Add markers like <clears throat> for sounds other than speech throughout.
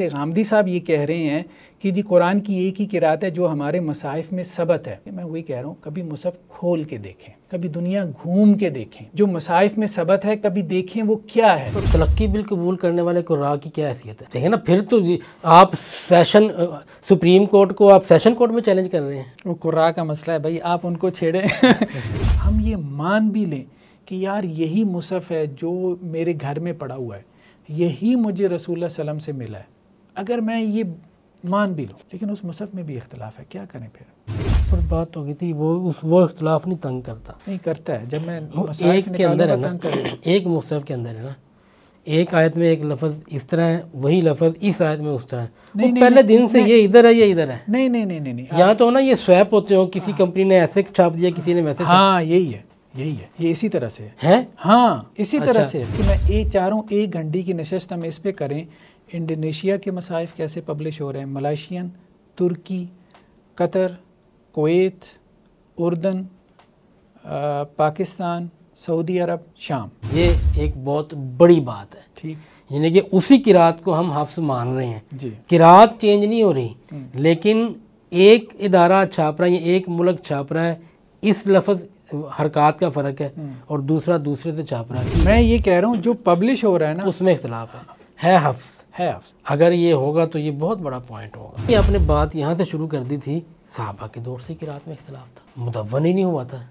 से गामदी साहब ये कह रहे हैं कि जी कुरान की एक ही किरात है जो हमारे मसाइफ में सबत है मैं वही कह रहा हूँ कभी मुसफ़ खोल के देखें कभी दुनिया घूम के देखें जो मसाइफ में सबत है कभी देखें वो क्या है तो तलक्की बिल कबूल करने वाले को की क्या हैसियत है देखिए ना फिर तो आप सेशन सुप्रीम कोर्ट को आप सेशन कोर्ट में चैलेंज कर रहे हैं वो कुर्रा का मसला है भाई आप उनको छेड़ें <laughs> हम ये मान भी लें कि यार यही मुसफ़ है जो मेरे घर में पड़ा हुआ है यही मुझे रसूल सलम से मिला है अगर मैं ये मान भी लूँ लेकिन उस मसहब में भी इख्तलाफ है क्या करें फिर पर बात हो तो गई थी वो उस वो इख्तलाफ नहीं तंग करता नहीं करता है जब मैं एक के अंदर तो है ना एक मसहब के अंदर है ना एक आयत में एक लफज इस तरह है वही लफज इस आयत में उस तरह है नहीं, नहीं, पहले दिन से ये इधर है ये इधर है नहीं नहीं नहीं नहीं यहाँ तो ना ये स्वैप होते हो किसी हाँ। कंपनी ने ऐसे छाप दिया किसी ने वैसे हाँ यही है यही है ये इसी तरह से है हाँ इसी तरह अच्छा। से कि मैं ये चारों एक घंटी की नशस्त हम इस पे करें इंडोनेशिया के मसाइफ कैसे पब्लिश हो रहे हैं मलाशियन तुर्की कतर कोत उर्दन पाकिस्तान सऊदी अरब शाम ये एक बहुत बड़ी बात है ठीक यानी कि उसी किरात को हम हफ्स मान रहे हैं जी किरात चेंज नहीं हो रही हम्म। लेकिन एक इदारा छाप रहा है एक मुल्क छाप रहा है इस लफ्ज़ हरकत का फ़र्क है हम्म। और दूसरा दूसरे से छाप रहा है मैं ये कह रहा हूँ जो पब्लिश हो रहा है ना उसमें इख्तलाफ है है हफ्स है अगर ये होगा तो ये बहुत बड़ा पॉइंट होगा ये आपने बात यहाँ से शुरू कर दी थी साहबा के दौर से कि रात में इख्तलाफ था मुदवन ही नहीं हुआ था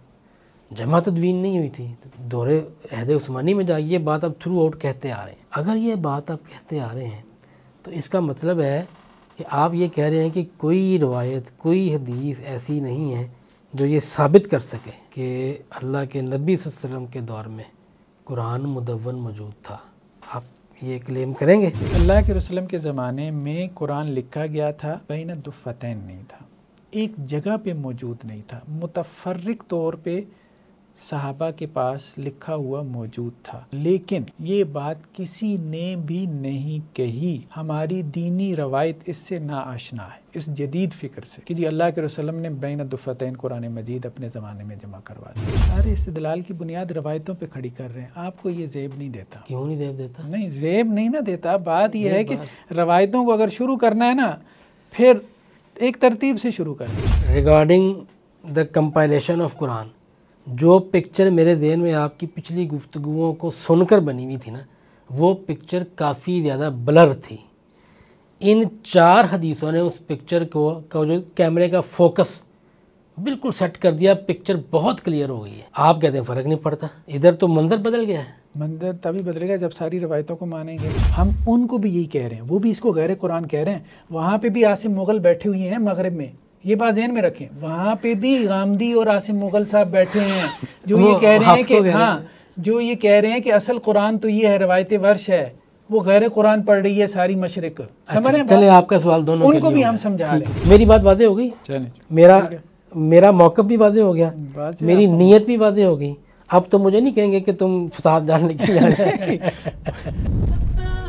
जमा तदवीन नहीं हुई थी दौरे अहद उस्मानी में जाइए बात आप थ्रू आउट कहते आ रहे हैं अगर ये बात आप कहते आ रहे हैं तो इसका मतलब है कि आप ये कह रहे हैं कि कोई रवायत कोई हदीस ऐसी नहीं है जो ये साबित कर सके कि अल्लाह के नबी वसल्लम के दौर में कुरान मुदवन मौजूद था आप ये क्लेम करेंगे अल्लाह के रसलम के ज़माने में कुरान लिखा गया था बैन दुफ़तैन नहीं था एक जगह पे मौजूद नहीं था मुतफरक तौर पे साहबा के पास लिखा हुआ मौजूद था लेकिन ये बात किसी ने भी नहीं कही हमारी दीनी रवायत इससे ना आशना है इस जदीद फिक्र से कि जी अल्लाह के रसलम ने बैन दुफ़तन कुरान मजीद अपने ज़माने में जमा करवा दिया सारे इस्तलाल की बुनियाद रवायतों पे खड़ी कर रहे हैं आपको ये जेब नहीं देता क्यों नहीं जेब देता नहीं जेब नहीं ना देता बात यह है कि रवायतों को अगर शुरू करना है ना फिर एक तरतीब से शुरू कर regarding the compilation of Quran जो पिक्चर मेरे जहन में आपकी पिछली गुफ्तगुओं को सुनकर बनी हुई थी ना वो पिक्चर काफ़ी ज़्यादा ब्लर थी इन चार हदीसों ने उस पिक्चर को का जो कैमरे का फोकस बिल्कुल सेट कर दिया पिक्चर बहुत क्लियर हो गई है आप कहते हैं फ़र्क नहीं पड़ता इधर तो मंजर बदल गया है मंजर तभी बदलेगा जब सारी रवायतों को मानेंगे हम उनको भी यही कह रहे हैं वो भी इसको गैर कुरान कह रहे हैं वहाँ पे भी आसिम मुग़ल बैठे हुए हैं मगरब में ये बात जहन में रखें वहाँ पे भी गांधी और आसिम मुगल साहब बैठे हैं जो ये कह रहे हैं कि हाँ जो ये कह रहे हैं कि असल कुरान तो ये है रवायत वर्ष है वो गैर कुरान पढ़ रही है सारी मशरक अच्छा, समझ रहे चले आपका सवाल दोनों उनको भी हम समझा रहे मेरी बात वाजे हो गई मेरा मेरा मौकफ भी वाजे हो गया मेरी नीयत भी वाजे हो गई अब तो मुझे नहीं कहेंगे कि तुम फसाद जान लेके जा रहे हैं <laughs> <laughs>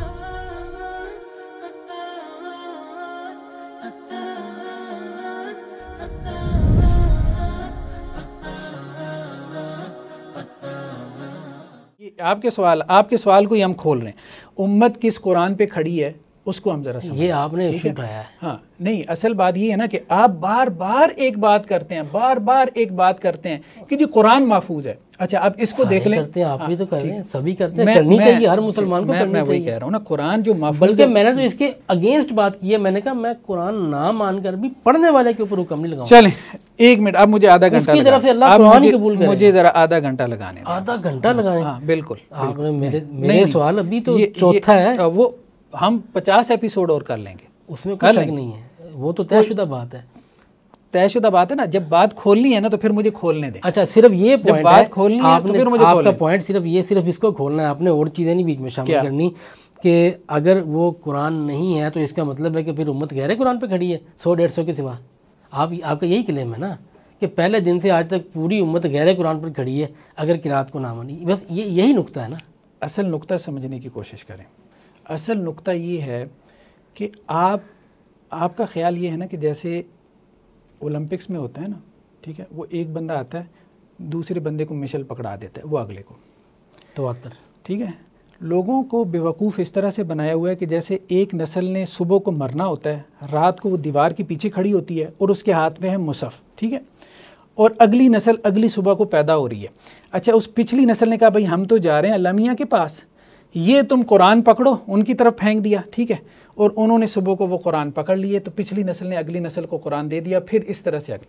आपके सवाल आपके सवाल को ही हम खोल रहे हैं उम्मत किस कुरान पे खड़ी है उसको हम जरा ये आपने इशू उठाया है हाँ नहीं असल बात ये है ना कि आप बार बार एक बात करते हैं बार बार एक बात करते हैं कि जी कुरान महफूज है अच्छा आप इसको देख लें करते हैं आप भी तो कर हाँ, रहे हैं सभी करते हैं करनी चाहिए हर मुसलमान को करनी चाहिए कह रहा हूँ ना कुरान जो महफूज बल्कि मैंने तो इसके अगेंस्ट बात की है मैंने कहा मैं कुरान ना मानकर भी पढ़ने वाले के ऊपर हुक्म नहीं लगाऊं चलें एक मिनट आप मुझे आधा घंटा की तरफ से अल्लाह कुरान कबूल करे मुझे जरा आधा घंटा लगाने आधा घंटा लगाने हाँ, बिल्कुल आपने मेरे मेरे सवाल अभी तो चौथा है वो हम पचास एपिसोड और कर लेंगे उसमें कर लेंगे नहीं है वो तो तयशुदा बात है तयशुदा बात है ना जब बात खोलनी है ना तो फिर मुझे खोलने दें अच्छा सिर्फ ये जब बात खोलनी है तो फिर मुझे आपका पॉइंट सिर्फ ये सिर्फ इसको खोलना है आपने और चीज़ें नहीं बीच में शामिल करनी कि अगर वो कुरान नहीं है तो इसका मतलब है कि फिर उम्मत गहरे कुरान पे खड़ी है सौ डेढ़ सौ के सिवा आप आपका यही क्लेम है ना कि पहले दिन से आज तक पूरी उम्मत गहरे कुरान पर खड़ी है अगर किरात को ना मानी बस ये यही नुकता है ना असल नुकता समझने की कोशिश करें असल नुक्ता ये है कि आप आपका ख्याल ये है ना कि जैसे ओलंपिक्स में होता है ना ठीक है वो एक बंदा आता है दूसरे बंदे को मिशल पकड़ा देता है वो अगले को तो अतर ठीक है लोगों को बेवकूफ़ इस तरह से बनाया हुआ है कि जैसे एक नस्ल ने सुबह को मरना होता है रात को वो दीवार के पीछे खड़ी होती है और उसके हाथ में है मुसफ़ ठीक है और अगली नस्ल अगली सुबह को पैदा हो रही है अच्छा उस पिछली नस्ल ने कहा भाई हम तो जा रहे हैं लमिया के पास ये तुम कुरान पकड़ो उनकी तरफ फेंक दिया ठीक है और उन्होंने सुबह को वो कुरान पकड़ लिए तो पिछली नस्ल ने अगली नस्ल को कुरान दे दिया फिर इस तरह से अगली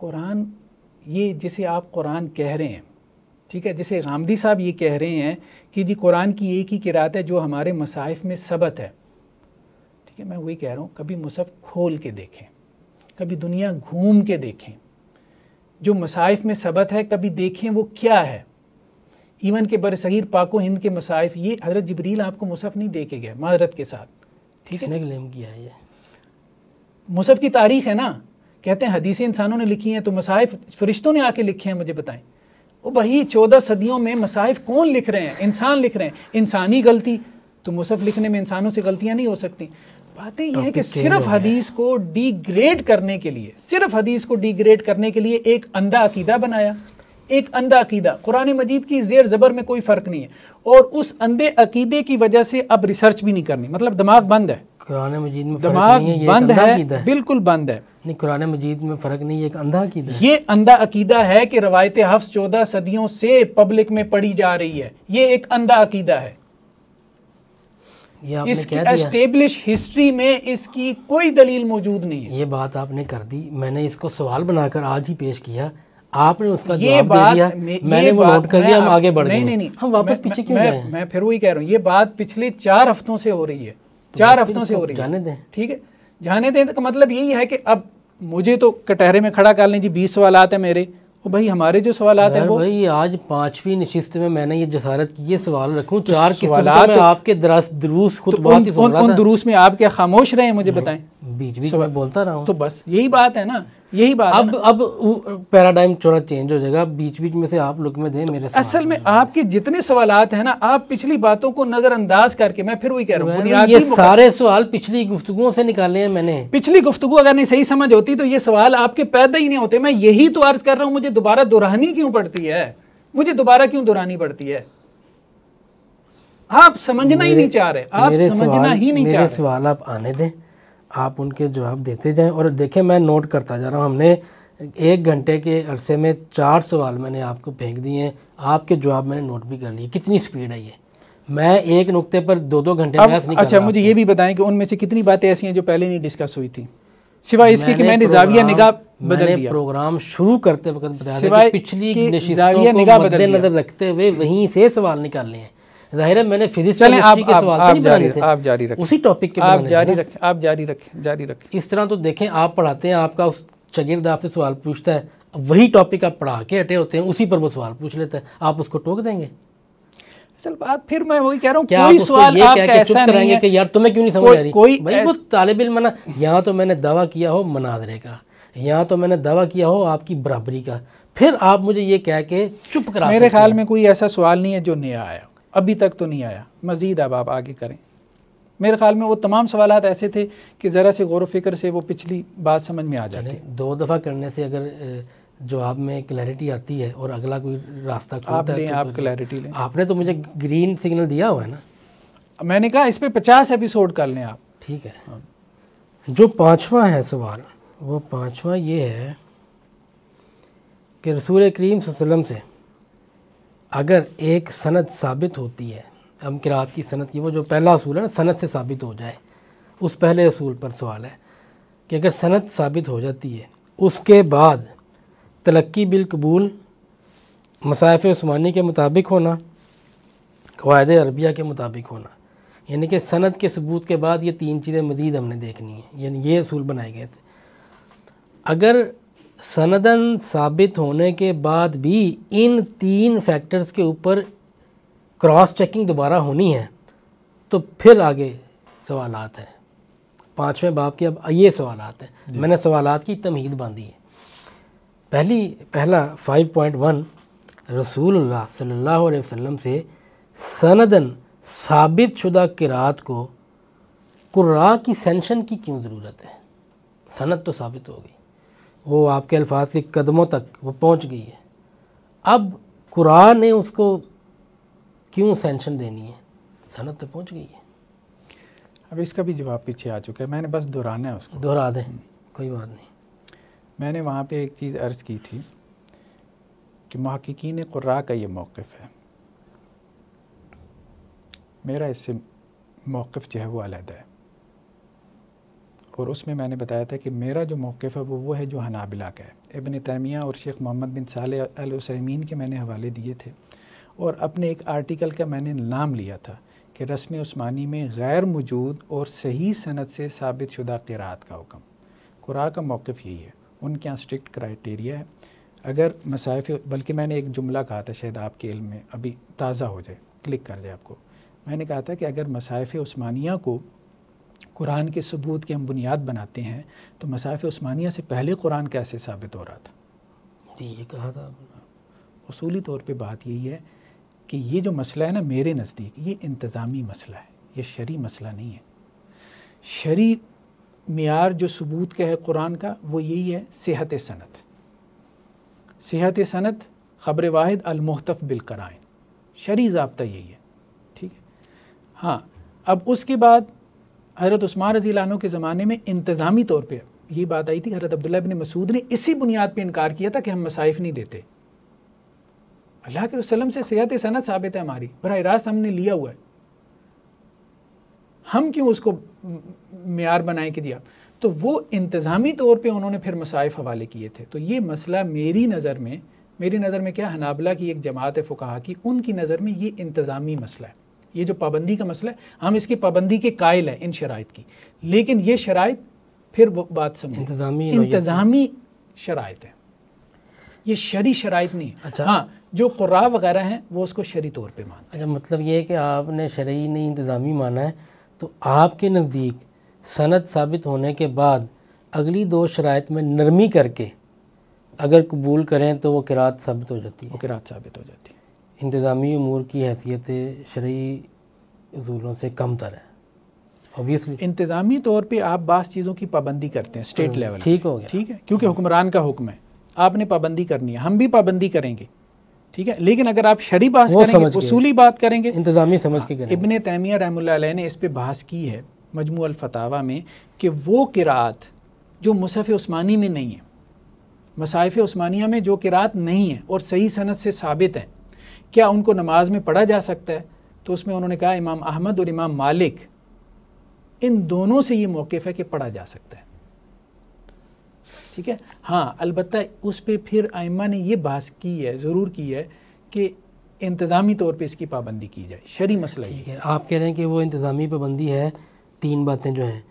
कुरान ये जिसे आप कुरान कह रहे हैं ठीक है जिसे गामदी साहब ये कह रहे हैं कि जी कुरान की एक ही किरात है जो हमारे मसाइफ में सबत है ठीक है मैं वही कह रहा हूँ कभी मुसफ़ खोल के देखें कभी दुनिया घूम के देखें जो मसाइफ में सबत है कभी देखें वो क्या है इवन के बर सगीर पाको हिंद के मसाइफ ये हजरत जबरील आपको मुसफ़ नहीं देखे गए माजरत के साथ ठीक है क्लेम किया है ये मुसफ़ की तारीख है ना कहते हैं हदीसें इंसानों ने लिखी हैं तो मसाइफ फरिश्तों ने आके लिखे हैं मुझे बताएं वो भाई चौदह सदियों में मसाइफ कौन लिख रहे हैं इंसान लिख रहे हैं इंसानी गलती तो मुसफ़ लिखने में इंसानों से गलतियाँ नहीं हो सकती बातें यह है कि सिर्फ हदीस को डिग्रेड करने के लिए सिर्फ हदीस को डिग्रेड करने के लिए एक अंधा अकीदा बनाया एक अंधा अकीदा कुरान मजीद की जेर ज़बर में कोई फ़र्क नहीं है और उस अंधे अकीदे की वजह से अब रिसर्च भी नहीं करनी मतलब दिमाग बंद है कुरान मजीद में दिमाग बंद है, है बिल्कुल बंद है नहीं कुरान मजीद में फ़र्क नहीं है एक अंधा अकीदा ये अंधा अकीदा है कि रवायत हफ्स चौदह सदियों से पब्लिक में पढ़ी जा रही है ये एक अंधा अकीदा है इसकी एस्टेब्लिश हिस्ट्री में इसकी कोई दलील मौजूद नहीं है ये बात आपने कर दी मैंने इसको सवाल बनाकर आज ही पेश किया आपने उसका ये बात दे दिया, मैंने ये वो नोट कर लिया हम आगे बढ़ नहीं नहीं नहीं हम वापस पीछे क्यों मैं, मैं फिर वही कह रहा हूँ ये बात पिछले चार हफ्तों से हो रही है तो चार हफ्तों से तो हो रही है जाने दें ठीक है जाने दें का तो मतलब यही है कि अब मुझे तो कटहरे में खड़ा कर लें जी बीस सवाल आते हैं मेरे और भाई हमारे जो सवाल आते हैं वो भाई आज पांचवी नशिस्त में मैंने ये जसारत की ये सवाल रखूं चार सवाल तो आपके दरूस खुद तो उन, उन, उन दरूस में आप क्या खामोश रहे हैं मुझे बताएं बीच बीच में बोलता रहा हूं तो बस यही बात है ना यही बात अब अब पैराडाइम थोड़ा चेंज हो जाएगा बीच बीच में से आप लुक में दें मेरे असल में आपके जितने सवाल है ना आप पिछली बातों को नजरअंदाज करके मैं फिर वही कह रहा हूँ ये सारे सवाल पिछली गुफ्तुओं से निकाले हैं मैंने पिछली गुफ्तु अगर नहीं सही समझ होती तो ये सवाल आपके पैदा ही नहीं होते मैं यही तो अर्ज कर रहा हूँ मुझे दोबारा दोहरानी क्यों पड़ती है मुझे दोबारा क्यों दोहरानी पड़ती है आप समझना ही नहीं चाह रहे आप समझना ही नहीं चाह रहे सवाल आप आने दें आप उनके जवाब देते जाएं और देखें मैं नोट करता जा रहा हूँ हमने एक घंटे के अरसे में चार सवाल मैंने आपको फेंक दिए हैं आपके जवाब मैंने नोट भी कर लिए कितनी स्पीड है ये मैं एक नुक्ते पर दो दो घंटे अच्छा मुझे ये भी बताएं कि उनमें से कितनी बातें ऐसी हैं जो पहले नहीं डिस्कस हुई थी सिवाय इसके कि मैंने जाविया निगाह बदल दिया प्रोग्राम शुरू करते वक्त बताया पिछली निगाह बदल नजर रखते हुए वहीं से सवाल निकालने हैं जाहिर है मैंने फिजिक्स के सवाल तो आप जारी थे। आप जारी रखें उसी टॉपिक के आप जारी रखें आप जारी रखें जारी रखें इस तरह तो देखें आप पढ़ाते हैं आपका उस शगिर्द आपसे सवाल पूछता है वही टॉपिक आप पढ़ा के अटे होते हैं उसी पर वो सवाल पूछ लेता है आप उसको टोक देंगे असल बात फिर मैं वही कह रहा हूँ कोई सवाल आपका ऐसा नहीं है कि यार तुम्हें क्यों नहीं समझ आ रही कोई भाई वो तालिब इल्म मना यहाँ तो मैंने दावा किया हो मनादरे का यहाँ तो मैंने दावा किया हो आपकी बराबरी का फिर आप मुझे ये कह के चुप करा मेरे ख्याल में कोई ऐसा सवाल नहीं है जो नया आया अभी तक तो नहीं आया मज़ीद अब आप आगे करें मेरे ख्याल में वो तमाम सवाल ऐसे थे कि ज़रा से गौर फिक्र से वो पिछली बात समझ में आ जाती दो दफ़ा करने से अगर जवाब में क्लैरिटी आती है और अगला कोई रास्ता आप है, तो आप क्लैरिटी लें आपने तो मुझे ग्रीन सिग्नल दिया हुआ है ना मैंने कहा इस पर पचास एपिसोड कर लें आप ठीक है जो पाँचवा है सवाल वो पाँचवा ये है कि रसूल करीम वसम से अगर एक सनद साबित होती है हम किरात की सनद की वो जो पहला असूल है ना सनद से साबित हो जाए उस पहले असूल पर सवाल है कि अगर सनद साबित हो जाती है उसके बाद तलक्की बिल कबूल मसाफ स्मानी के मुताबिक होना कवायद अरबिया के मुताबिक होना यानी कि सनद के सबूत के बाद ये तीन चीज़ें मज़ीद हमने देखनी है यानी ये असूल बनाए गए थे अगर सनदन साबित होने के बाद भी इन तीन फैक्टर्स के ऊपर क्रॉस चेकिंग दोबारा होनी है तो फिर आगे सवाल हैं पाँचवें बाप के अब ये सवाल हैं मैंने सवाल की तमहीद बांधी है पहली पहला 5.1 वन रसूल सल्ला वसम से सनदन साबित शुदा किरात को कुर्रा की सेंशन की क्यों ज़रूरत है सनद तो साबित हो गई वो आपके अल्फाज के कदमों तक वो पहुंच गई है अब कुरान ने उसको क्यों सेंशन देनी है सनत तो पहुंच गई है अब इसका भी जवाब पीछे आ चुका है मैंने बस दोहराना है उसको दोहरा दें हम्म। कोई बात नहीं मैंने वहाँ पे एक चीज़ अर्ज़ की थी कि महकिन कुर्रा का ये मौक़ है मेरा इससे मौक़ जो है वो अलहदा है और उसमें मैंने बताया था कि मेरा जो मौक़ है वो वो है जो हनाबिला का है इबन तैमिया और शेख मोहम्मद बिन साल अलसैमीन के मैंने हवाले दिए थे और अपने एक आर्टिकल का मैंने नाम लिया था कि रस्म उस्मानी में गैर मौजूद और सही सनत से साबित शुदा किरात का हुक्म कुरा का मौक़ यही है उनके यहाँ स्ट्रिक्ट क्राइटेरिया है अगर मसाइफ बल्कि मैंने एक जुमला कहा था शायद आपके इल में अभी ताज़ा हो जाए क्लिक कर जाए आपको मैंने कहा था कि अगर मसाइफ स्स्मानिया को कुरान के सबूत की हम बुनियाद बनाते हैं तो मसाफ स्मानिया से पहले कुरान कैसे साबित हो रहा था ये कहा था असूली तौर पे बात यही है कि ये जो मसला है ना मेरे नज़दीक ये इंतज़ामी मसला है ये शरी मसला नहीं है शरी मैार जो सबूत का है कुरान का वो यही है सेहत सनत सेहत सनत ख़बर वाहिद अलमहतफ़ बिलकराइन शरी जबता यही है ठीक है हाँ अब उसके बाद हज़रत उस्मान रजी लानों के ज़माने में इंतज़ामी तौर पर ये बात आई थी हज़रत अब्दुल्ला बिन मसूद ने इसी बुनियाद पर इनकार किया था कि हम मसाइफ नहीं देते अल्लाह के वसलम से सेहत सनत साबित है हमारी बर रास्त हमने लिया हुआ है हम क्यों उसको मैार बनाए कि दिया तो वो इंतज़ामी तौर पर उन्होंने फिर मसाइफ हवाले किए थे तो ये मसला मेरी नज़र में मेरी नज़र में क्या हनाबला की एक जमात फ़ुकाहा की उनकी नज़र में ये इंतज़ामी मसला है ये जो पाबंदी का मसला है हम इसकी पाबंदी के कायल हैं इन शराइ की लेकिन ये शराइ फिर बात समझ इंतज़ामी इंतज़ामी शराइ है ये शरी शराइ नहीं है अच्छा हाँ जो कुरा वगैरह हैं वो उसको शरी तौर पर मानते अच्छा मतलब ये है कि आपने शरी नहीं इंतज़ामी माना है तो आपके नज़दीक सनत साबित होने के बाद अगली दो शराइ में नरमी करके अगर कबूल करें तो वो किरात साबित हो जाती है वो किरात साबित हो जाती है इंतज़ामी अमूर की हैसियत शरी असूलों से कम तर है ऑबियसली इंतज़ामी तौर पर आप बास चीज़ों की पाबंदी करते हैं स्टेट हम्म, लेवल ठीक हो गया ठीक है क्योंकि हुक्मरान का हुक्म है आपने पाबंदी करनी है हम भी पाबंदी करेंगे ठीक है लेकिन अगर आप शरी बात करेंगे उसूली बात करेंगे इंतजामी समझ के हाँ, इबन तैमिया रहम ने इस पर बहस की है मजमू अलफतावा में कि वो किरात जो मुसफ़ उस्मानी में नहीं है मसाइफ उस्मानिया में जो किरात नहीं है और सही सनत से साबित है क्या उनको नमाज में पढ़ा जा सकता है तो उसमें उन्होंने कहा इमाम अहमद और इमाम मालिक इन दोनों से ये मौक़ है कि पढ़ा जा सकता है ठीक है हाँ अलबत्त उस पर फिर आइमा ने यह बात की है ज़रूर की है कि इंतज़ामी तौर पे इसकी पाबंदी की जाए शरी मसला ये है आप कह रहे हैं कि वो इंतज़ामी पाबंदी है तीन बातें जो हैं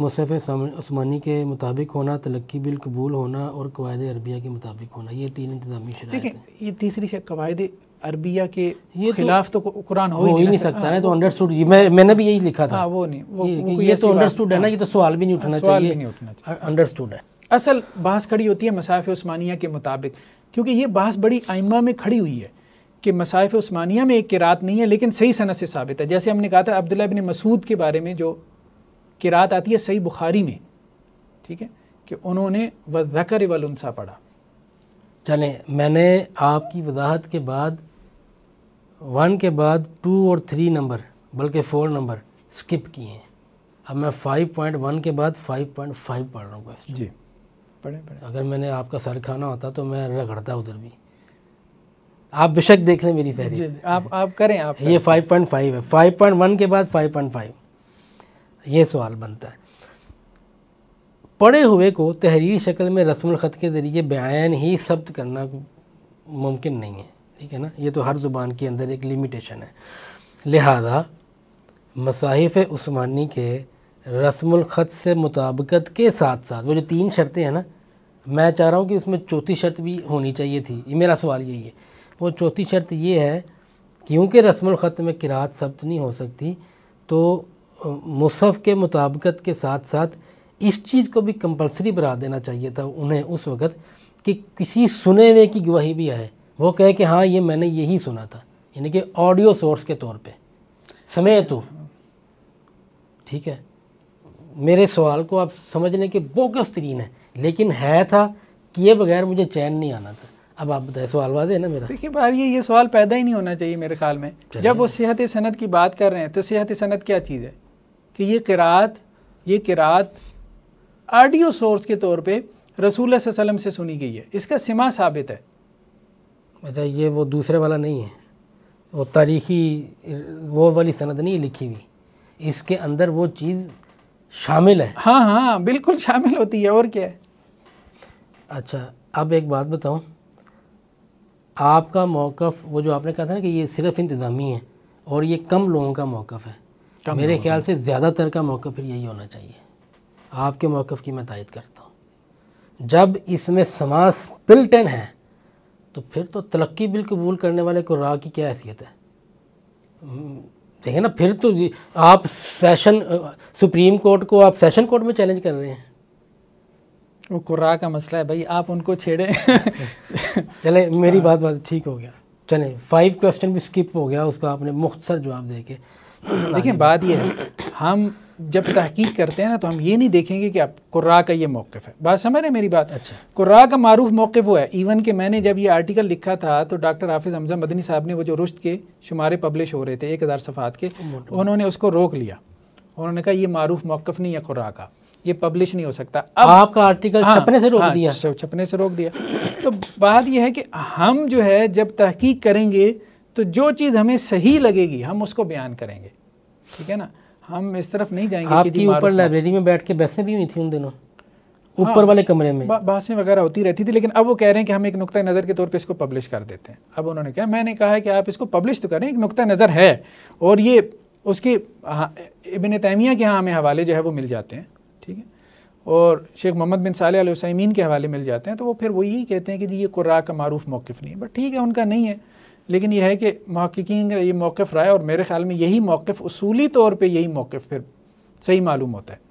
मुसफ़ ओस्मानी के मुताबिक होना तलक्की बिल कबूल होना और कवायद अरबिया के मुताबिक होना ये तीन इंतजामी शराय ये तीसरी कवायद अरबिया के ये तो खिलाफ तो, तो कुरान हो, हो ही नहीं सकता ना हाँ, तो अंडरस्टूड मैं मैंने भी यही लिखा था आ, हाँ, वो नहीं वो, ये, वो ये तो अंडरस्टूड है ना हाँ। ये तो सवाल भी नहीं उठना चाहिए अंडरस्टूड है असल बहस खड़ी होती है मसाफ उस्मानिया के मुताबिक क्योंकि ये बहस बड़ी आइमा में खड़ी हुई है कि मसाफ उस्मानिया में एक किरात नहीं है लेकिन सही सनत से साबित है जैसे हमने कहा था अब्दुल्ला बिन मसूद के बारे में जो किरात आती है सही बुखारी में ठीक है कि उन्होंने व जकर वलसा पढ़ा चले मैंने आपकी वजाहत के बाद वन के बाद टू और थ्री नंबर बल्कि फोर नंबर स्किप किए हैं अब मैं फाइव पॉइंट वन के बाद फाइव पॉइंट फाइव पढ़ रहा हूँ बस जी पढ़े पढ़े अगर मैंने आपका सर खाना होता तो मैं रगड़ता उधर भी आप बेशक देख लें मेरी फहरी आप आप करें आप ये फाइव पॉइंट फाइव है फाइव पॉइंट वन के बाद फाइव पॉइंट फाइव ये सवाल बनता है पढ़े हुए को तहरीर शक्ल में रस्म ख़त के ज़रिए बयान ही सब्त करना मुमकिन नहीं है ठीक है ना ये तो हर ज़ुबान के अंदर एक लिमिटेशन है लिहाजा मसाहिफ उस्मानी के ख़त से मुताबकत के साथ साथ वो जो तीन शर्तें हैं ना मैं चाह रहा हूँ कि उसमें चौथी शर्त भी होनी चाहिए थी ये मेरा सवाल यही है वो चौथी शर्त ये है क्योंकि ख़त में किरात सब्त नहीं हो सकती तो मुसफ़ के मुताबकत के साथ साथ इस चीज़ को भी कंपलसरी बना देना चाहिए था उन्हें उस वक़्त कि किसी सुने हुए की गवाही भी आए वो कहे कि हाँ ये मैंने यही सुना था यानी कि ऑडियो सोर्स के तौर पे समय तो ठीक है मेरे सवाल को आप समझने के बोगस तरीन है लेकिन है था किए बगैर मुझे चैन नहीं आना था अब आप बताए सवाल वादे ना मेरा देखिए बार ये ये सवाल पैदा ही नहीं होना चाहिए मेरे ख्याल में जब वो सेहत सनत की बात कर रहे हैं तो सेहत सनत क्या चीज़ है कि ये किरात ये किरात आडियो सोर्स के तौर पे रसूल वसलम से सुनी गई है इसका सिमा साबित है अच्छा ये वो दूसरे वाला नहीं है वो तारीखी वो वाली सनद नहीं लिखी हुई इसके अंदर वो चीज़ शामिल है हाँ हाँ बिल्कुल शामिल होती है और क्या है अच्छा अब एक बात बताऊँ आपका मौक़ वो जो आपने कहा था ना कि ये सिर्फ इंतज़ामी है और ये कम लोगों का मौक़ है मेरे ख्याल से ज़्यादातर का मौका फिर यही होना चाहिए आपके मौक़ की मैं तायद करता हूँ जब इसमें समाज पिल्टन है तो फिर तो तरक्की बिल कबूल करने वाले को राह की क्या हैसियत है हम्म, देखें ना फिर तो आप सेशन सुप्रीम कोर्ट को आप सेशन कोर्ट में चैलेंज कर रहे हैं वो कुर्रा का मसला है भाई आप उनको छेड़े <laughs> चले मेरी हाँ। बात बात ठीक हो गया चले फाइव क्वेश्चन भी स्किप हो गया उसका आपने मुख्तर जवाब दे के <clears throat> देखिए बात यह है हम जब तहकीक करते हैं ना तो हम ये नहीं देखेंगे कि आप कुर्रा का ये मौक़ है बात समझ रहे मेरी बात अच्छा कुर्रा का मारूफ मौक़ वो है इवन कि मैंने जब ये आर्टिकल लिखा था तो डॉक्टर हाफिज़ हमजा मदनी साहब ने वो जो रुश्त के शुमारे पब्लिश हो रहे थे एक हज़ार सफ़ात के उन्होंने उसको रोक लिया उन्होंने कहा ये मारूफ मौक़ नहीं है कुर्रा का ये पब्लिश नहीं हो सकता अब तो आपका आर्टिकल हाँ, छपने से रोक हाँ, दिया छपने से रोक दिया तो बात यह है कि हम जो है जब तहकीक करेंगे तो जो चीज़ हमें सही लगेगी हम उसको बयान करेंगे ठीक है ना हम इस तरफ नहीं जाएंगे आपकी ऊपर लाइब्रेरी में बैठ के बहसें भी हुई थी उन दिनों हाँ, ऊपर हाँ, वाले कमरे में बहसें वगैरह होती रहती थी लेकिन अब वो कह रहे हैं कि हम एक नुकता नज़र के तौर पे इसको पब्लिश कर देते हैं अब उन्होंने कहा मैंने कहा है कि आप इसको पब्लिश तो करें एक नुकता नज़र है और ये उसकी हाँ, इबन तैमिया के यहाँ हमें हवाले जो है वो मिल जाते हैं ठीक है और शेख मोहम्मद बिन साल अलसैमीन के हवाले मिल जाते हैं तो वो फिर वही कहते हैं कि ये कुर्रा का मरूफ मौक़ नहीं है बट ठीक है उनका नहीं है लेकिन यह है कि महक्कीन का ये मौक़ रहा है और मेरे ख्याल में यही मौक़ असूली तौर पर यही मौक़ फिर सही मालूम होता है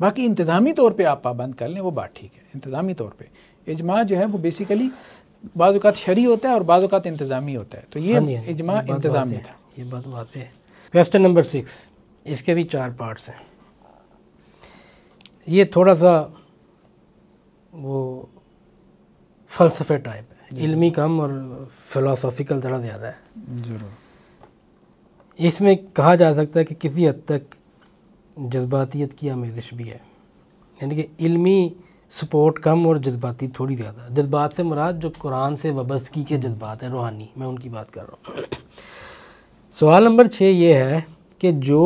बाकी इंतज़ामी तौर पर आप पाबंद कर लें वो बात ठीक है इंतज़ामी तौर पर इजमा जो है वो बेसिकली बाज़ात शरी होता है और बाज़ात इंतज़ामी होता है तो ये हाँ हाँ इजमा इंतज़ामी था ये बात बात है क्वेश्चन नंबर सिक्स इसके भी चार पार्ट्स हैं ये थोड़ा सा वो फलसफे टाइप Hmm. इल्मी कम और फिलोसॉफिकल ज़रा ज़्यादा है ज़रूर इसमें कहा जा सकता है कि किसी हद तक जज्बातीत की आमेजिश भी है यानी कि इल्मी सपोर्ट कम और जज्बाती थोड़ी ज़्यादा जज्बात से मुराद जो कुरान से वबस्की के जज्बात है रूहानी मैं उनकी बात कर रहा हूँ सवाल नंबर छः ये है कि जो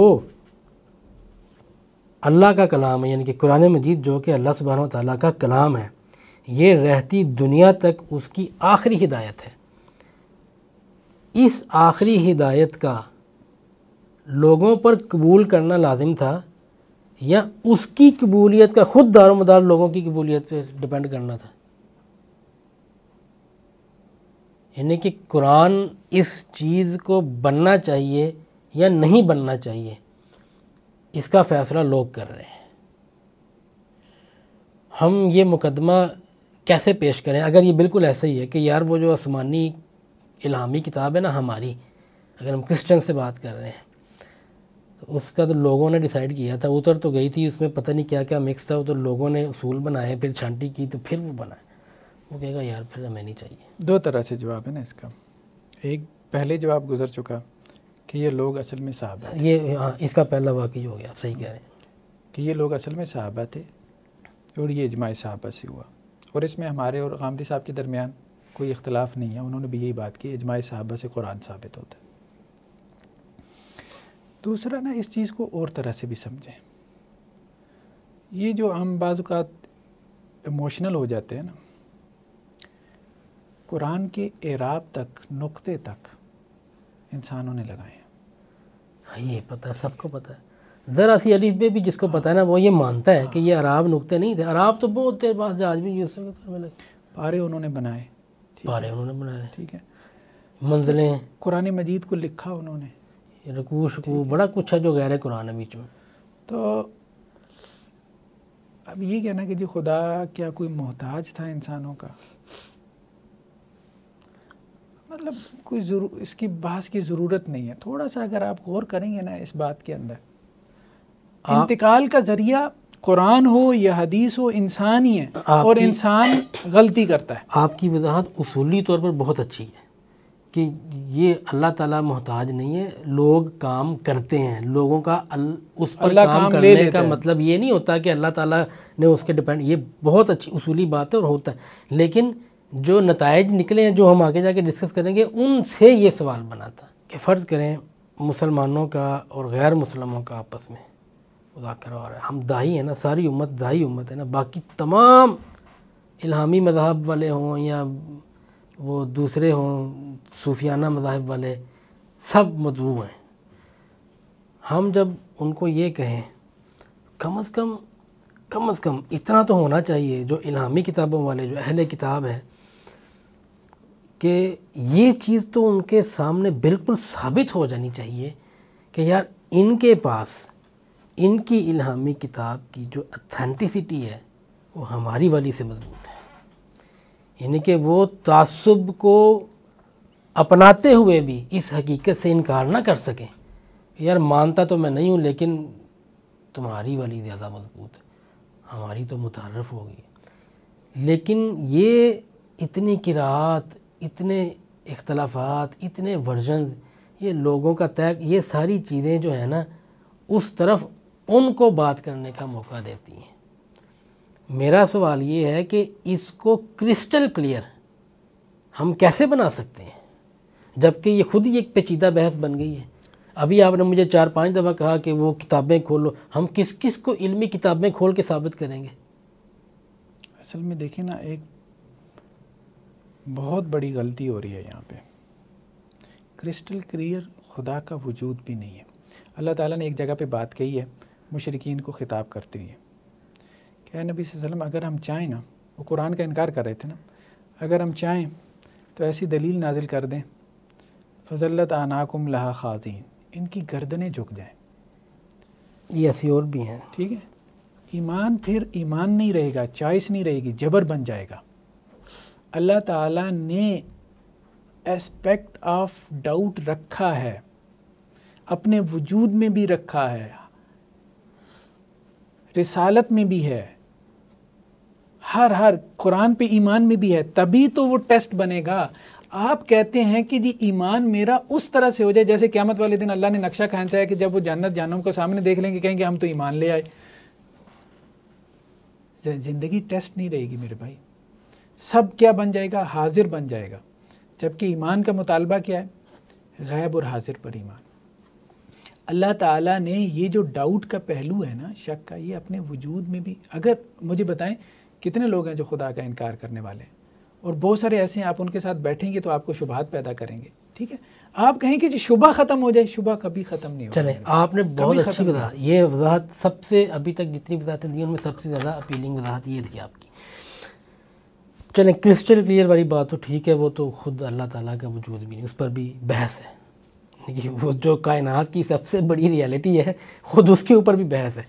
अल्लाह का कलाम है यानी कि कुरान मजीद जो कि अल्लाह सुबहान ताली का कलाम है ये रहती दुनिया तक उसकी आखिरी हिदायत है इस आखिरी हिदायत का लोगों पर कबूल करना लाजिम था या उसकी कबूलियत का ख़ुद दारोमदार लोगों की कबूलियत पर डिपेंड करना था यानी कि कुरान इस चीज़ को बनना चाहिए या नहीं बनना चाहिए इसका फ़ैसला लोग कर रहे हैं हम ये मुकदमा कैसे पेश करें अगर ये बिल्कुल ऐसा ही है कि यार वो जो आसमानी इलामी किताब है ना हमारी अगर हम क्रिश्चन से बात कर रहे हैं तो उसका तो लोगों ने डिसाइड किया था उतर तो गई थी उसमें पता नहीं क्या क्या मिक्स था तो लोगों ने उसूल बनाए फिर छांटी की तो फिर वो बनाए वो कहेगा यार फिर हमें नहीं चाहिए दो तरह से जवाब है ना इसका एक पहले जवाब गुजर चुका कि ये लोग असल में साहबा ये हाँ इसका पहला वाकई हो गया सही कह रहे हैं कि ये लोग असल में साहबा थे और ये इजमाय साहबा से हुआ और इसमें हमारे और गांधी साहब के दरमियान कोई इख्तलाफ नहीं है उन्होंने भी यही बात की अजमाय साहबा से कुरान साबित होता है दूसरा ना इस चीज़ को और तरह से भी समझें ये जो हम बाज़ात इमोशनल हो जाते हैं ना कुरान के एराब तक नुक्ते तक इंसानों ने लगाए हैं हाँ, ये पता सबको पता है ज़रा सी अलीफ में भी जिसको पता है ना वो ये मानता है कि ये अराब नुकते नहीं थे अराब तो बहुत देर बाद आज भी यूसुफ के घर में लगे पारे उन्होंने बनाए पारे उन्होंने बनाए ठीक है मंजिलें कुरान मजीद को लिखा उन्होंने रकू शकू बड़ा कुछ है जो गैर है कुरान बीच में तो अब ये कहना कि जी खुदा क्या कोई मोहताज था इंसानों का मतलब कोई इसकी बहस की ज़रूरत नहीं है थोड़ा सा अगर आप गौर करेंगे ना इस बात के अंदर इंतकाल का जरिया कुरान हो या हदीस हो इंसान ही है और इंसान गलती करता है आपकी वजाहत उसूली तौर पर बहुत अच्छी है कि ये अल्लाह ताला मोहताज नहीं है लोग काम करते हैं लोगों का उस पर काम, काम करने ले का मतलब ये नहीं होता कि अल्लाह ताला ने उसके डिपेंड ये बहुत अच्छी उसूली बात है और होता है लेकिन जो नतज निकले हैं जो हम आगे जाके डिस्कस करेंगे उनसे ये सवाल बना था कि फ़र्ज़ करें मुसलमानों का और गैर मुसलमों का आपस में मुजाकरा हो रहा है हम दाही हैं ना सारी उम्मत दाही उम्मत है ना बाकी तमाम इलामी मजहब वाले हों या वो दूसरे हों सूफियाना मजाहब वाले सब मजबू हैं हम जब उनको ये कहें कम अज़ कम कम अज़ कम इतना तो होना चाहिए जो इलामी किताबों वाले जो अहल किताब हैं कि ये चीज़ तो उनके सामने बिल्कुल साबित हो जानी चाहिए कि यार इनके पास इनकी इल्हामी किताब की जो अथेंटिसिटी है वो हमारी वाली से मजबूत है यानी कि वो तसब को अपनाते हुए भी इस हकीकत से इनकार ना कर सकें यार मानता तो मैं नहीं हूँ लेकिन तुम्हारी वाली ज़्यादा मजबूत है हमारी तो मुतारफ़ होगी लेकिन ये इतनी किरात इतने इख्तलाफात इतने वर्जन ये लोगों का तय ये सारी चीज़ें जो है ना उस तरफ उनको बात करने का मौका देती हैं मेरा सवाल ये है कि इसको क्रिस्टल क्लियर हम कैसे बना सकते हैं जबकि ये खुद ही एक पेचीदा बहस बन गई है अभी आपने मुझे चार पांच दफ़ा कहा कि वो किताबें खोलो हम किस किस को इल्मी किताबें खोल के साबित करेंगे असल में देखिए ना एक बहुत बड़ी गलती हो रही है यहाँ पे क्रिस्टल क्लियर खुदा का वजूद भी नहीं है अल्लाह ताला ने एक जगह पे बात कही है मशरकिन को ख़िताब करते हुए क्या नबी वसम अगर हम चाहें ना वो कुरान का इनकार कर रहे थे ना अगर हम चाहें तो ऐसी दलील नाजिल कर दें फजलत आनाकुम लहा खातिन इनकी गर्दनें झुक जाएं ये ऐसी और भी हैं ठीक है ईमान फिर ईमान नहीं रहेगा चॉइस नहीं रहेगी जबर बन जाएगा अल्लाह ताला ने एस्पेक्ट ऑफ डाउट रखा है अपने वजूद में भी रखा है रिसालत में भी है हर हर कुरान पे ईमान में भी है तभी तो वो टेस्ट बनेगा आप कहते हैं कि जी ईमान मेरा उस तरह से हो जाए जैसे क्यामत वाले दिन अल्लाह ने नक्शा खाया है कि जब वो जन्नत जानम को सामने देख लेंगे कहेंगे हम तो ईमान ले आए ज़िंदगी टेस्ट नहीं रहेगी मेरे भाई सब क्या बन जाएगा हाजिर बन जाएगा जबकि ईमान का मुतालबा क्या है गैब और हाजिर पर ईमान अल्लाह ताला ने ये जो डाउट का पहलू है ना शक का ये अपने वजूद में भी अगर मुझे बताएं कितने लोग हैं जो खुदा का इनकार करने वाले हैं और बहुत सारे ऐसे हैं आप उनके साथ बैठेंगे तो आपको शुभात पैदा करेंगे ठीक है आप कहें कि शुबा ख़त्म हो जाए शुबा कभी ख़त्म नहीं हो चले आपने बहुत अच्छी वजाहत ये वजाहत सबसे अभी तक जितनी वजाहतें दी उनमें सबसे ज़्यादा अपीलिंग वजाहत ये थी आपकी चलें क्रिस्टल क्लियर वाली बात तो ठीक है वो तो खुद अल्लाह ताला का वजूद भी नहीं उस पर भी बहस है यानी कि वो जो कायनात की सबसे बड़ी रियलिटी है खुद उसके ऊपर भी बहस है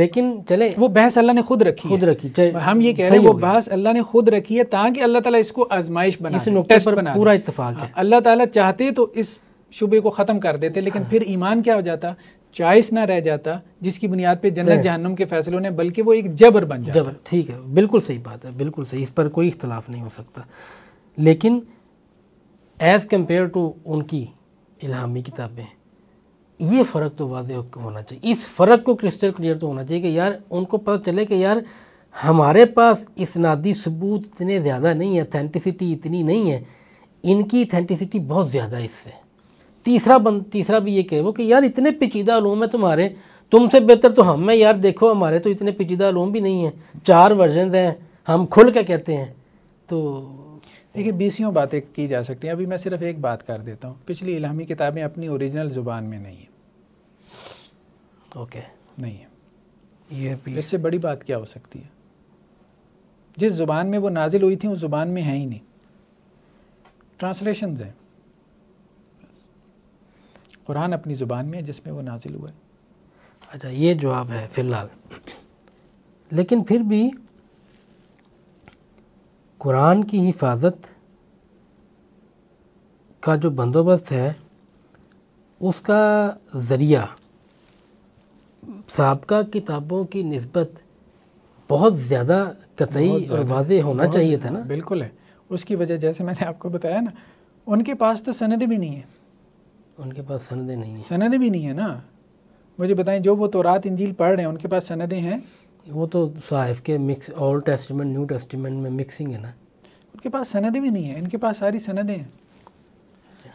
लेकिन चले वो बहस अल्लाह ने खुद रखी खुद रखी हम ये कह रहे हैं वो बहस अल्लाह ने खुद रखी है ताकि अल्लाह ताला इसको आजमाइश बना इस पर बना पूरा इतफाक है हाँ, अल्लाह ताला चाहते तो इस शुबे को ख़त्म कर देते हाँ। लेकिन फिर ईमान क्या हो जाता चॉइस ना रह जाता जिसकी बुनियाद पे जन्नत जहनम के फैसलों ने बल्कि वो एक जबर बन जाता जबर ठीक है बिल्कुल सही बात है बिल्कुल सही इस पर कोई इख्तलाफ नहीं हो सकता लेकिन एज़ कम्पेयर टू उनकी इलामी किताबें ये फ़र्क तो वाज होना चाहिए इस फ़र्क को क्रिस्टल क्लियर तो होना चाहिए कि यार उनको पता चले कि यार हमारे पास इसनादी सबूत इतने ज़्यादा नहीं है अथेंटिसिटी इतनी नहीं है इनकी अथेंटिसिटी बहुत ज़्यादा है इससे तीसरा बन तीसरा भी ये कह वो कि यार इतने पेचीदा लूम है तुम्हारे तुमसे बेहतर तो हम हैं यार देखो हमारे तो इतने पेचीदा लूम भी नहीं हैं चार वर्जन हैं हम खुल के कहते हैं तो देखिए हम्म। बीसियों बातें की जा सकती हैं अभी मैं सिर्फ एक बात कर देता हूँ पिछली इलामी किताबें अपनी ओरिजिनल ज़ुबान में नहीं है ओके नहीं तो है ये इससे बड़ी बात क्या हो सकती है जिस ज़ुबान में वो नाजिल हुई थी उस ज़ुबान में है ही नहीं ट्रांसलेशन हैं कुरान अपनी ज़ुबान में है जिसमें वो नाजिल हुआ है अच्छा ये जवाब है फ़िलहाल लेकिन फिर भी कुरान की हिफाजत का जो बंदोबस्त है उसका ज़रिया सबका किताबों की नस्बत बहुत ज़्यादा कतई और वाज होना चाहिए था ना बिल्कुल है उसकी वजह जैसे मैंने आपको बताया ना उनके पास तो सनद भी नहीं है उनके पास सनद नहीं है सनद भी नहीं है ना मुझे बताएं जो वो तो रात इंजील पढ़ रहे हैं उनके पास सनदें हैं वो तो साहिफ के mix old testament new testament में मिक्सिंग है ना उनके पास सनदें भी नहीं है इनके पास सारी सनदें हैं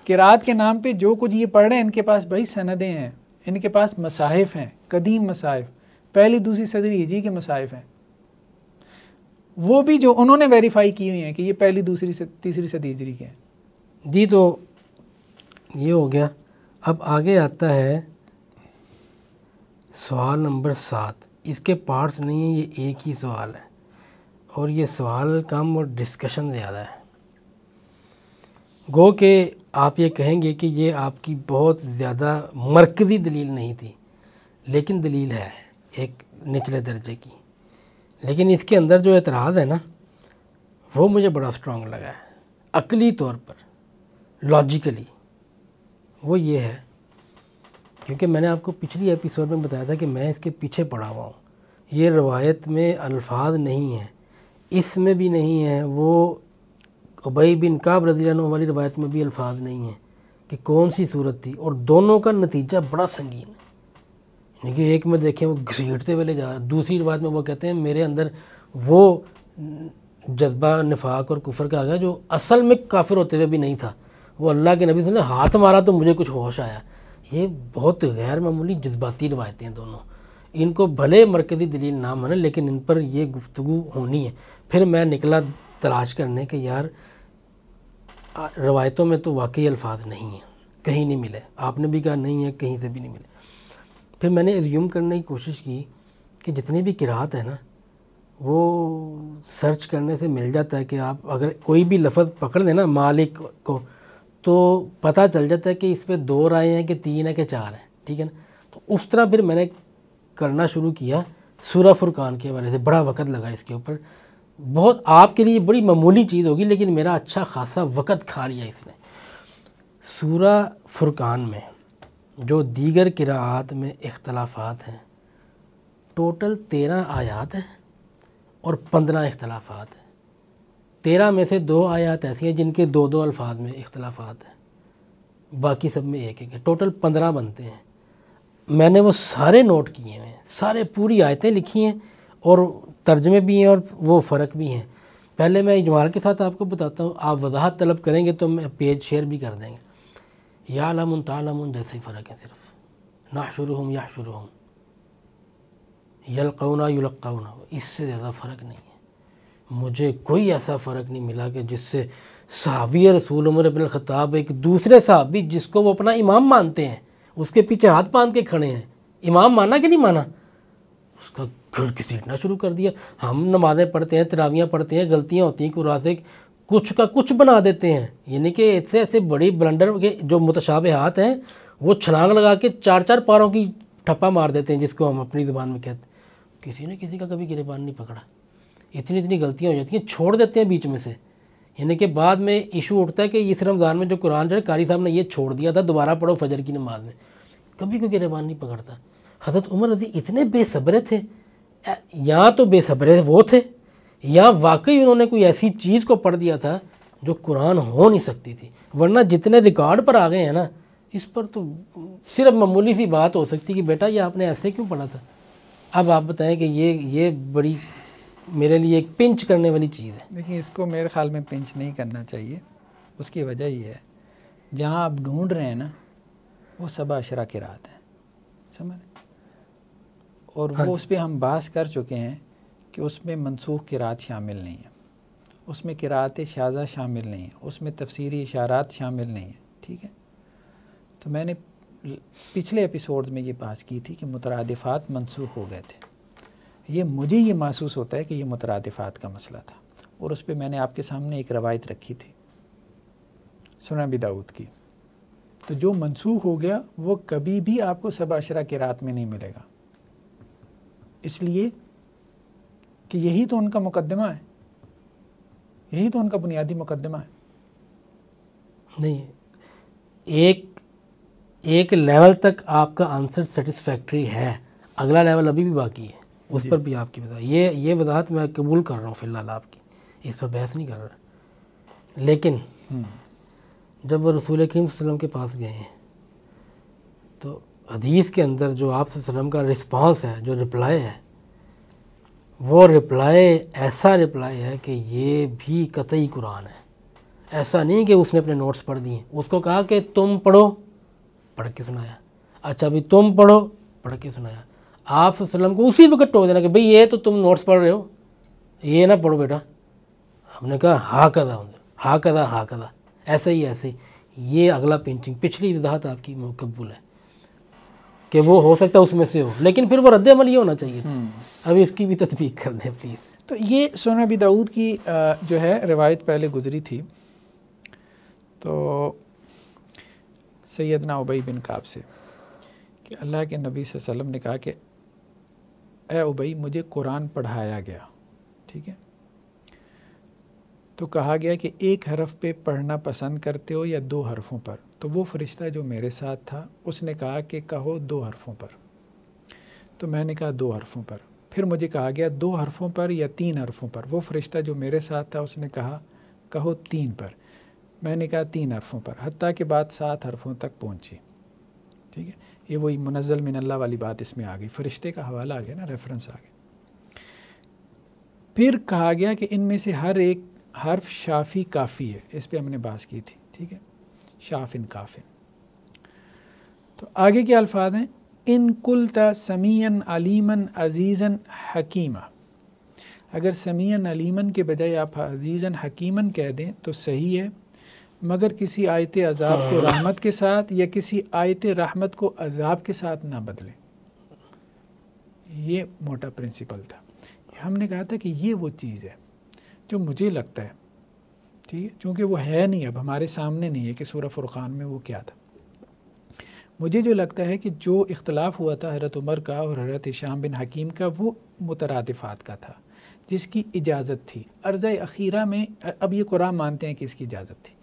किरात के नाम पे जो कुछ ये पढ़ रहे हैं इनके पास भाई सनदें हैं इनके पास मसाहिफ हैं कदीम मसाहिफ पहली दूसरी सदी हिजी के मसाहिफ हैं वो भी जो उन्होंने वेरीफाई की हुई हैं कि ये पहली दूसरी तीसरी सदी हिजरी के हैं जी तो ये हो गया अब आगे आता है सवाल नंबर सात इसके पार्ट्स नहीं हैं ये एक ही सवाल है और ये सवाल कम और डिस्कशन ज़्यादा है गो के आप ये कहेंगे कि ये आपकी बहुत ज़्यादा मरकज़ी दलील नहीं थी लेकिन दलील है एक निचले दर्जे की लेकिन इसके अंदर जो एतराज़ है ना वो मुझे बड़ा स्ट्रॉन्ग लगा है अकली तौर पर लॉजिकली वो ये है क्योंकि मैंने आपको पिछली एपिसोड में बताया था कि मैं इसके पीछे पड़ा हुआ हूँ ये रवायत में अल्फाज नहीं हैं इसमें भी नहीं है वो उबई बिन काब रजी वाली रवायत में भी अल्फाज नहीं हैं कि कौन सी सूरत थी और दोनों का नतीजा बड़ा संगीन है यानी कि एक में देखें वो घसीटते हुए ले जा रहा दूसरी रवायत में वो कहते हैं मेरे अंदर वो जज्बा नफाक और कुफर का आ गया जो असल में काफिर होते हुए भी नहीं था वो अल्लाह के नबी से हाथ मारा तो मुझे कुछ होश आया ये बहुत गैर मामूली जज्बाती रवायतें हैं दोनों इनको भले मरकज़ी दलील ना माने लेकिन इन पर यह गुफ्तु होनी है फिर मैं निकला तलाश करने के यार रवायतों में तो वाकई अल्फाज नहीं हैं कहीं नहीं मिले आपने भी कहा नहीं है कहीं से भी नहीं मिले फिर मैंने रिज्यूम करने की कोशिश की कि जितनी भी किरात है ना वो सर्च करने से मिल जाता है कि आप अगर कोई भी लफ्ज़ पकड़ लेना मालिक को तो पता चल जाता है कि इस पर दो राय हैं कि तीन है कि चार हैं ठीक है ना तो उस तरह फिर मैंने करना शुरू किया सूरा फुरकान के हवाले से बड़ा वक़्त लगा इसके ऊपर बहुत आपके लिए बड़ी मामूली चीज़ होगी लेकिन मेरा अच्छा खासा वक़्त खा लिया इसने सूरा फुरकान में जो दीगर किरात में इख्तलाफात हैं टोटल तेरह आयात हैं और पंद्रह इख्तलाफात हैं तेरह में से दो आयात ऐसी हैं जिनके दो दो अल्फाज में इख्तलाफ हैं बाकी सब में एक एक है टोटल पंद्रह बनते हैं मैंने वो सारे नोट किए हैं सारे पूरी आयतें लिखी हैं और तर्जमे भी हैं और वो फ़र्क भी हैं पहले मैं इजमाल के साथ आपको बताता हूँ आप वजाहत तलब करेंगे तो मैं पेज शेयर भी कर देंगे या तम जैसे ही फ़र्क है सिर्फ ना शुरू हम या शुरू हम यलकौना युलकौना इससे ज़्यादा फ़र्क नहीं मुझे कोई ऐसा फ़र्क नहीं मिला कि जिससे सहाबी रसूल उमर अबिन ख़ताब एक दूसरे सहाबी जिसको वो अपना इमाम मानते हैं उसके पीछे हाथ बांध के खड़े हैं इमाम माना कि नहीं माना उसका घर घसीटना शुरू कर दिया हम नमाज़ें पढ़ते हैं तरावियाँ पढ़ते हैं गलतियाँ होती हैं से कुछ का कुछ बना देते हैं यानी कि ऐसे ऐसे बड़ी ब्लंडर के जो मुतशाब हाथ हैं वो छलांग लगा के चार चार पारों की ठप्पा मार देते हैं जिसको हम अपनी ज़ुबान में कहते हैं किसी ने किसी का कभी गिरेबान नहीं पकड़ा इतनी इतनी गलतियाँ हो जाती हैं छोड़ देते हैं बीच में से यानी कि बाद में इशू उठता है कि इस रमज़ान में जो कुरान है कारी साहब ने ये छोड़ दिया था दोबारा पढ़ो फजर की नमाज में कभी कोई गिरबान नहीं पकड़ता हज़रत उमर रजी इतने बेसब्रे थे या तो बेसब्रे वो थे या वाकई उन्होंने कोई ऐसी चीज़ को पढ़ दिया था जो कुरान हो नहीं सकती थी वरना जितने रिकॉर्ड पर आ गए हैं ना इस पर तो सिर्फ मामूली सी बात हो सकती कि बेटा ये आपने ऐसे क्यों पढ़ा था अब आप बताएं कि ये ये बड़ी मेरे लिए एक पिंच करने वाली चीज़ है देखिए इसको मेरे ख्याल में पिंच नहीं करना चाहिए उसकी वजह ये है जहाँ आप ढूंढ रहे हैं ना वो सब अशरा की रात है समझ और हाँ। वो उस पर हम बास कर चुके हैं कि उसमें मनसूख की रात शामिल नहीं है उसमें किरात शाजा शामिल नहीं है उसमें तफसीरी इशारात शामिल नहीं है ठीक है तो मैंने पिछले एपिसोड में ये बात की थी कि मुतरदफ़ात मनसूख हो गए थे ये मुझे ये महसूस होता है कि ये मुतरदफ़ात का मसला था और उस पर मैंने आपके सामने एक रवायत रखी थी भी दाऊद की तो जो मनसूख हो गया वो कभी भी आपको सब अशरा के रात में नहीं मिलेगा इसलिए कि यही तो उनका मुकदमा है यही तो उनका बुनियादी मुकदमा है नहीं एक एक लेवल तक आपका आंसर सेटिस्फैक्ट्री है अगला लेवल अभी भी बाकी है उस पर भी आपकी वजह ये ये वजाहत मैं कबूल कर रहा हूँ फ़िलहाल आपकी इस पर बहस नहीं कर रहा लेकिन हम्म। जब वह रसूल करीम के पास गए हैं तो हदीस के अंदर जो आप वसम का रिस्पांस है जो रिप्लाई है वो रिप्लाई ऐसा रिप्लाई है कि ये भी कतई कुरान है ऐसा नहीं कि उसने अपने नोट्स पढ़ दिए उसको कहा कि तुम पढ़ो पढ़ के सुनाया अच्छा भी तुम पढ़ो पढ़ के सुनाया आप सल्लम को उसी वक्त टोक देना कि भाई ये तो तुम नोट्स पढ़ रहे हो ये ना पढ़ो बेटा हमने कहा हा कदा उनसे हा कदा हा कदा ऐसे ही ऐसे ही ये अगला पेंटिंग पिछली वजाहत आपकी मकबूल है कि वो हो सकता है उसमें से हो लेकिन फिर वो रद्दमल ये होना चाहिए हम्म। अभी इसकी भी तस्वीर कर दें प्लीज़ तो ये सोना बी दाऊद की जो है रिवायत पहले गुजरी थी तो सैदना उबई बिन काब से कि अल्लाह के नबी वसल्लम ने कहा कि ए उबई मुझे कुरान पढ़ाया गया ठीक है तो कहा गया कि एक हरफ पे पढ़ना पसंद करते हो या दो हरफों पर तो वो फ़रिश्ता जो मेरे साथ था उसने कहा कि कहो दो हरफों पर तो मैंने कहा दो हरफों पर फिर मुझे कहा गया दो हरफों पर या तीन हरफों पर वो फ़रिश्ता जो मेरे साथ था उसने कहा कहो तीन पर मैंने कहा तीन हरफों पर हती के बाद सात हरफों तक पहुँची ठीक है ये वही मुनज़ल मिनल्ला वाली बात इसमें आ गई फ़रिश्ते का हवाला आ गया ना रेफरेंस आ गया फिर कहा गया कि इनमें से हर एक हर्फ शाफी काफ़ी है इस पर हमने बात की थी ठीक है शाफिन काफिन तो आगे के अल्फाज हैं इन कुलता समीन अलीमन अजीज़न हकीमा अगर समीन अलीमन के बजाय आप अजीज़न हकीमन कह दें तो सही है मगर किसी आयत अजाब को हाँ। रहमत के साथ या किसी आयत रहमत को अजाब के साथ ना बदलें ये मोटा प्रिंसिपल था हमने कहा था कि ये वो चीज़ है जो मुझे लगता है ठीक है चूँकि वो है नहीं अब हमारे सामने नहीं है कि सूर्य फुरखान में वो क्या था मुझे जो लगता है कि जो इख्तलाफ हुआ था हरत उमर का और हरत शाम बिन हकीम का वो मुतरदफ़ात का था जिसकी इजाज़त थी अर्ज़ अखीरा में अब ये कुरान मानते हैं कि इसकी इजाज़त थी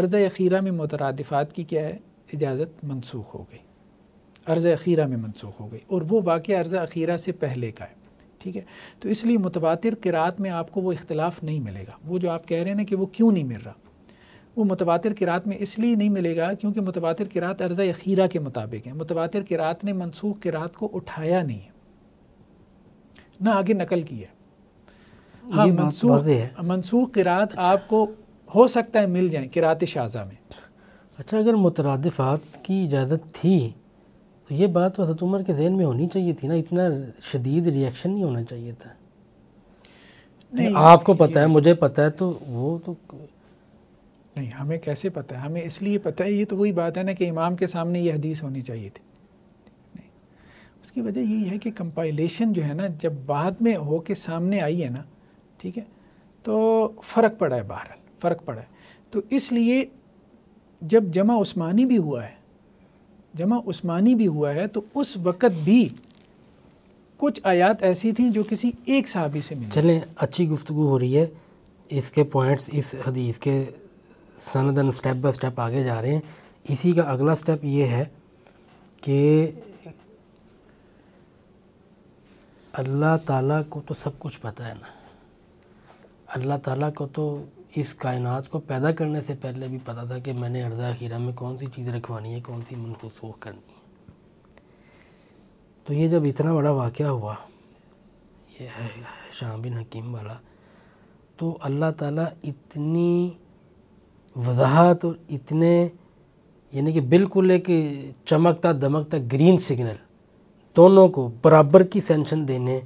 अर्ज़ अखीरा में मुतरदफ़ात की क्या है इजाज़त मनसूख हो गई अर्ज़ अखीरा में मनसूख हो गई और वो वाक़ अर्ज़ अखीरा से पहले का है ठीक है तो इसलिए मुतवा किरात में आपको वो इख्तलाफ नहीं मिलेगा वो जो आप कह रहे हैं ना कि वो क्यों नहीं मिल रहा वो मुतवा किरात में इसलिए नहीं मिलेगा क्योंकि मुतवा किरात अर्ज़ अखीरा के मुताबिक है मुतवातिर किरात ने मनसूख किरात को उठाया नहीं है ना आगे नकल की है हाँ मनसूख मनसूख किरात आपको हो सकता है मिल जाए किरात शाजा में अच्छा अगर मुतरदफ़ात की इजाज़त थी तो ये बात वसत उमर के जहन में होनी चाहिए थी ना इतना शदीद रिएक्शन नहीं होना चाहिए था नहीं आपको पता है मुझे पता है तो वो तो नहीं हमें कैसे पता है हमें इसलिए पता है ये तो वही बात है ना कि इमाम के सामने ये हदीस होनी चाहिए थी नहीं उसकी वजह यही है कि कंपाइलेशन जो है ना जब बाद में हो के सामने आई है ना ठीक है तो फ़र्क पड़ा है बहरहाल फ़र्क पड़ा है तो इसलिए जब जमा उस्मानी भी हुआ है जमा उस्मानी भी हुआ है तो उस वक़्त भी कुछ आयात ऐसी थी जो किसी एक साहबी से मिली चलें अच्छी गुफ्तु हो रही है इसके पॉइंट्स इस हदीस के सनदन स्टेप बाय स्टेप आगे जा रहे हैं इसी का अगला स्टेप ये है कि अल्लाह ताला को तो सब कुछ पता है ना अल्लाह ताला को तो इस कायनात को पैदा करने से पहले भी पता था कि मैंने अर्जा अखीरा में कौन सी चीज़ रखवानी है कौन सी मनखसूख करनी है तो ये जब इतना बड़ा वाक़ हुआ ये शाम बिन हकीम वाला तो अल्लाह ताला इतनी वजाहत और इतने यानी कि बिल्कुल एक चमकता दमकता ग्रीन सिग्नल दोनों को बराबर की सेंशन देने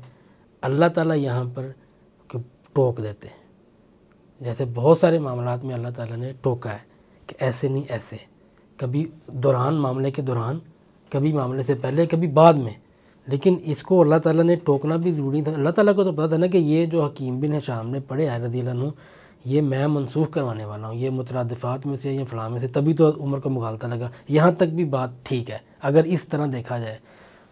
अल्लाह ताला यहाँ पर टोक देते हैं जैसे बहुत सारे मामला में अल्लाह ताला ने टोका है कि ऐसे नहीं ऐसे कभी दौरान मामले के दौरान कभी मामले से पहले कभी बाद में लेकिन इसको अल्लाह ताला ने टोकना भी ज़रूरी था अल्लाह ताला को तो पता था ना कि ये जो हकीम बिन है शाम ने पढ़े है रदी ये मैं मनसूख करवाने वाला हूँ ये मुतरदफ़ात में से या फ़लाँ में से तभी तो उम्र को मुगालता लगा यहाँ तक भी बात ठीक है अगर इस तरह देखा जाए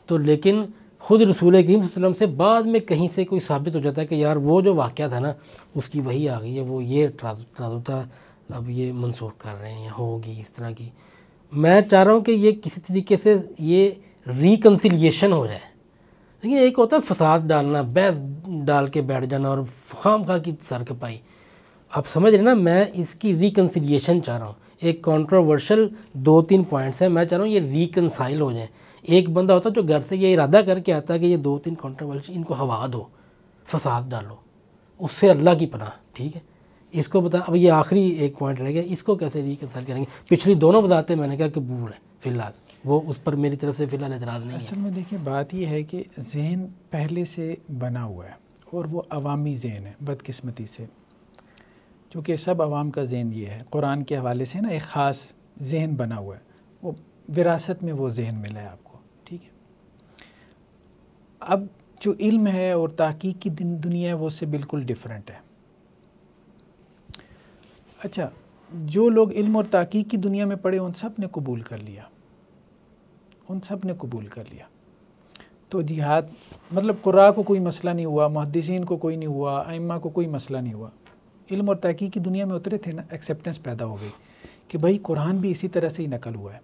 तो लेकिन ख़ुद रसूल करीम वसलम से बाद में कहीं से कोई साबित हो जाता है कि यार वो जो वाक़ था ना उसकी वही आ गई है वो ये तनाज़ था अब ये मनसूख कर रहे हैं या होगी इस तरह की मैं चाह रहा हूँ कि ये किसी तरीके से ये रिकन्सिलियेशन हो जाए देखिए एक होता है फसाद डालना बहस डाल के बैठ जाना और खाम खा की पाई आप समझ रहे ना मैं इसकी रिकन्सिलियेशन चाह रहा हूँ एक कॉन्ट्रोवर्शल दो तीन पॉइंट्स हैं मैं चाह रहा हूँ ये रिकनसाइल हो जाए एक बंदा होता जो घर से ये इरादा करके आता कि ये दो तीन कॉन्ट्रोवर्सी इनको हवा दो फसाद डालो उससे अल्लाह की पनाह ठीक है इसको बता अब ये आखिरी एक पॉइंट रह गया इसको कैसे रिकन्सल करेंगे पिछली दोनों बताते मैंने कहा कि बूढ़ है फिलहाल वो उस पर मेरी तरफ से फिलहाल एतराज़ नहीं असल में देखिए बात यह है कि जहन पहले से बना हुआ है और वो अवामी जहन है बदकस्मती से चूँकि सब आवाम का जहन ये है कुरान के हवाले से ना एक ख़ास जहन बना हुआ है वो विरासत में वो जहन मिला है आपको अब जो इल्म है और तहकीक की दुनिया है वो उससे बिल्कुल डिफरेंट है अच्छा जो लोग इल्म और तहकीक की दुनिया में पढ़े उन सब ने कबूल कर लिया उन सब ने कबूल कर लिया तो जिहाद मतलब कुरा को कोई मसला नहीं हुआ मुहदसिन को कोई नहीं हुआ आइमा को कोई मसला नहीं हुआ इल्म और तहकीक की दुनिया में उतरे थे ना एक्सेप्टेंस पैदा हो गई कि भाई कुरान भी इसी तरह से ही नकल हुआ है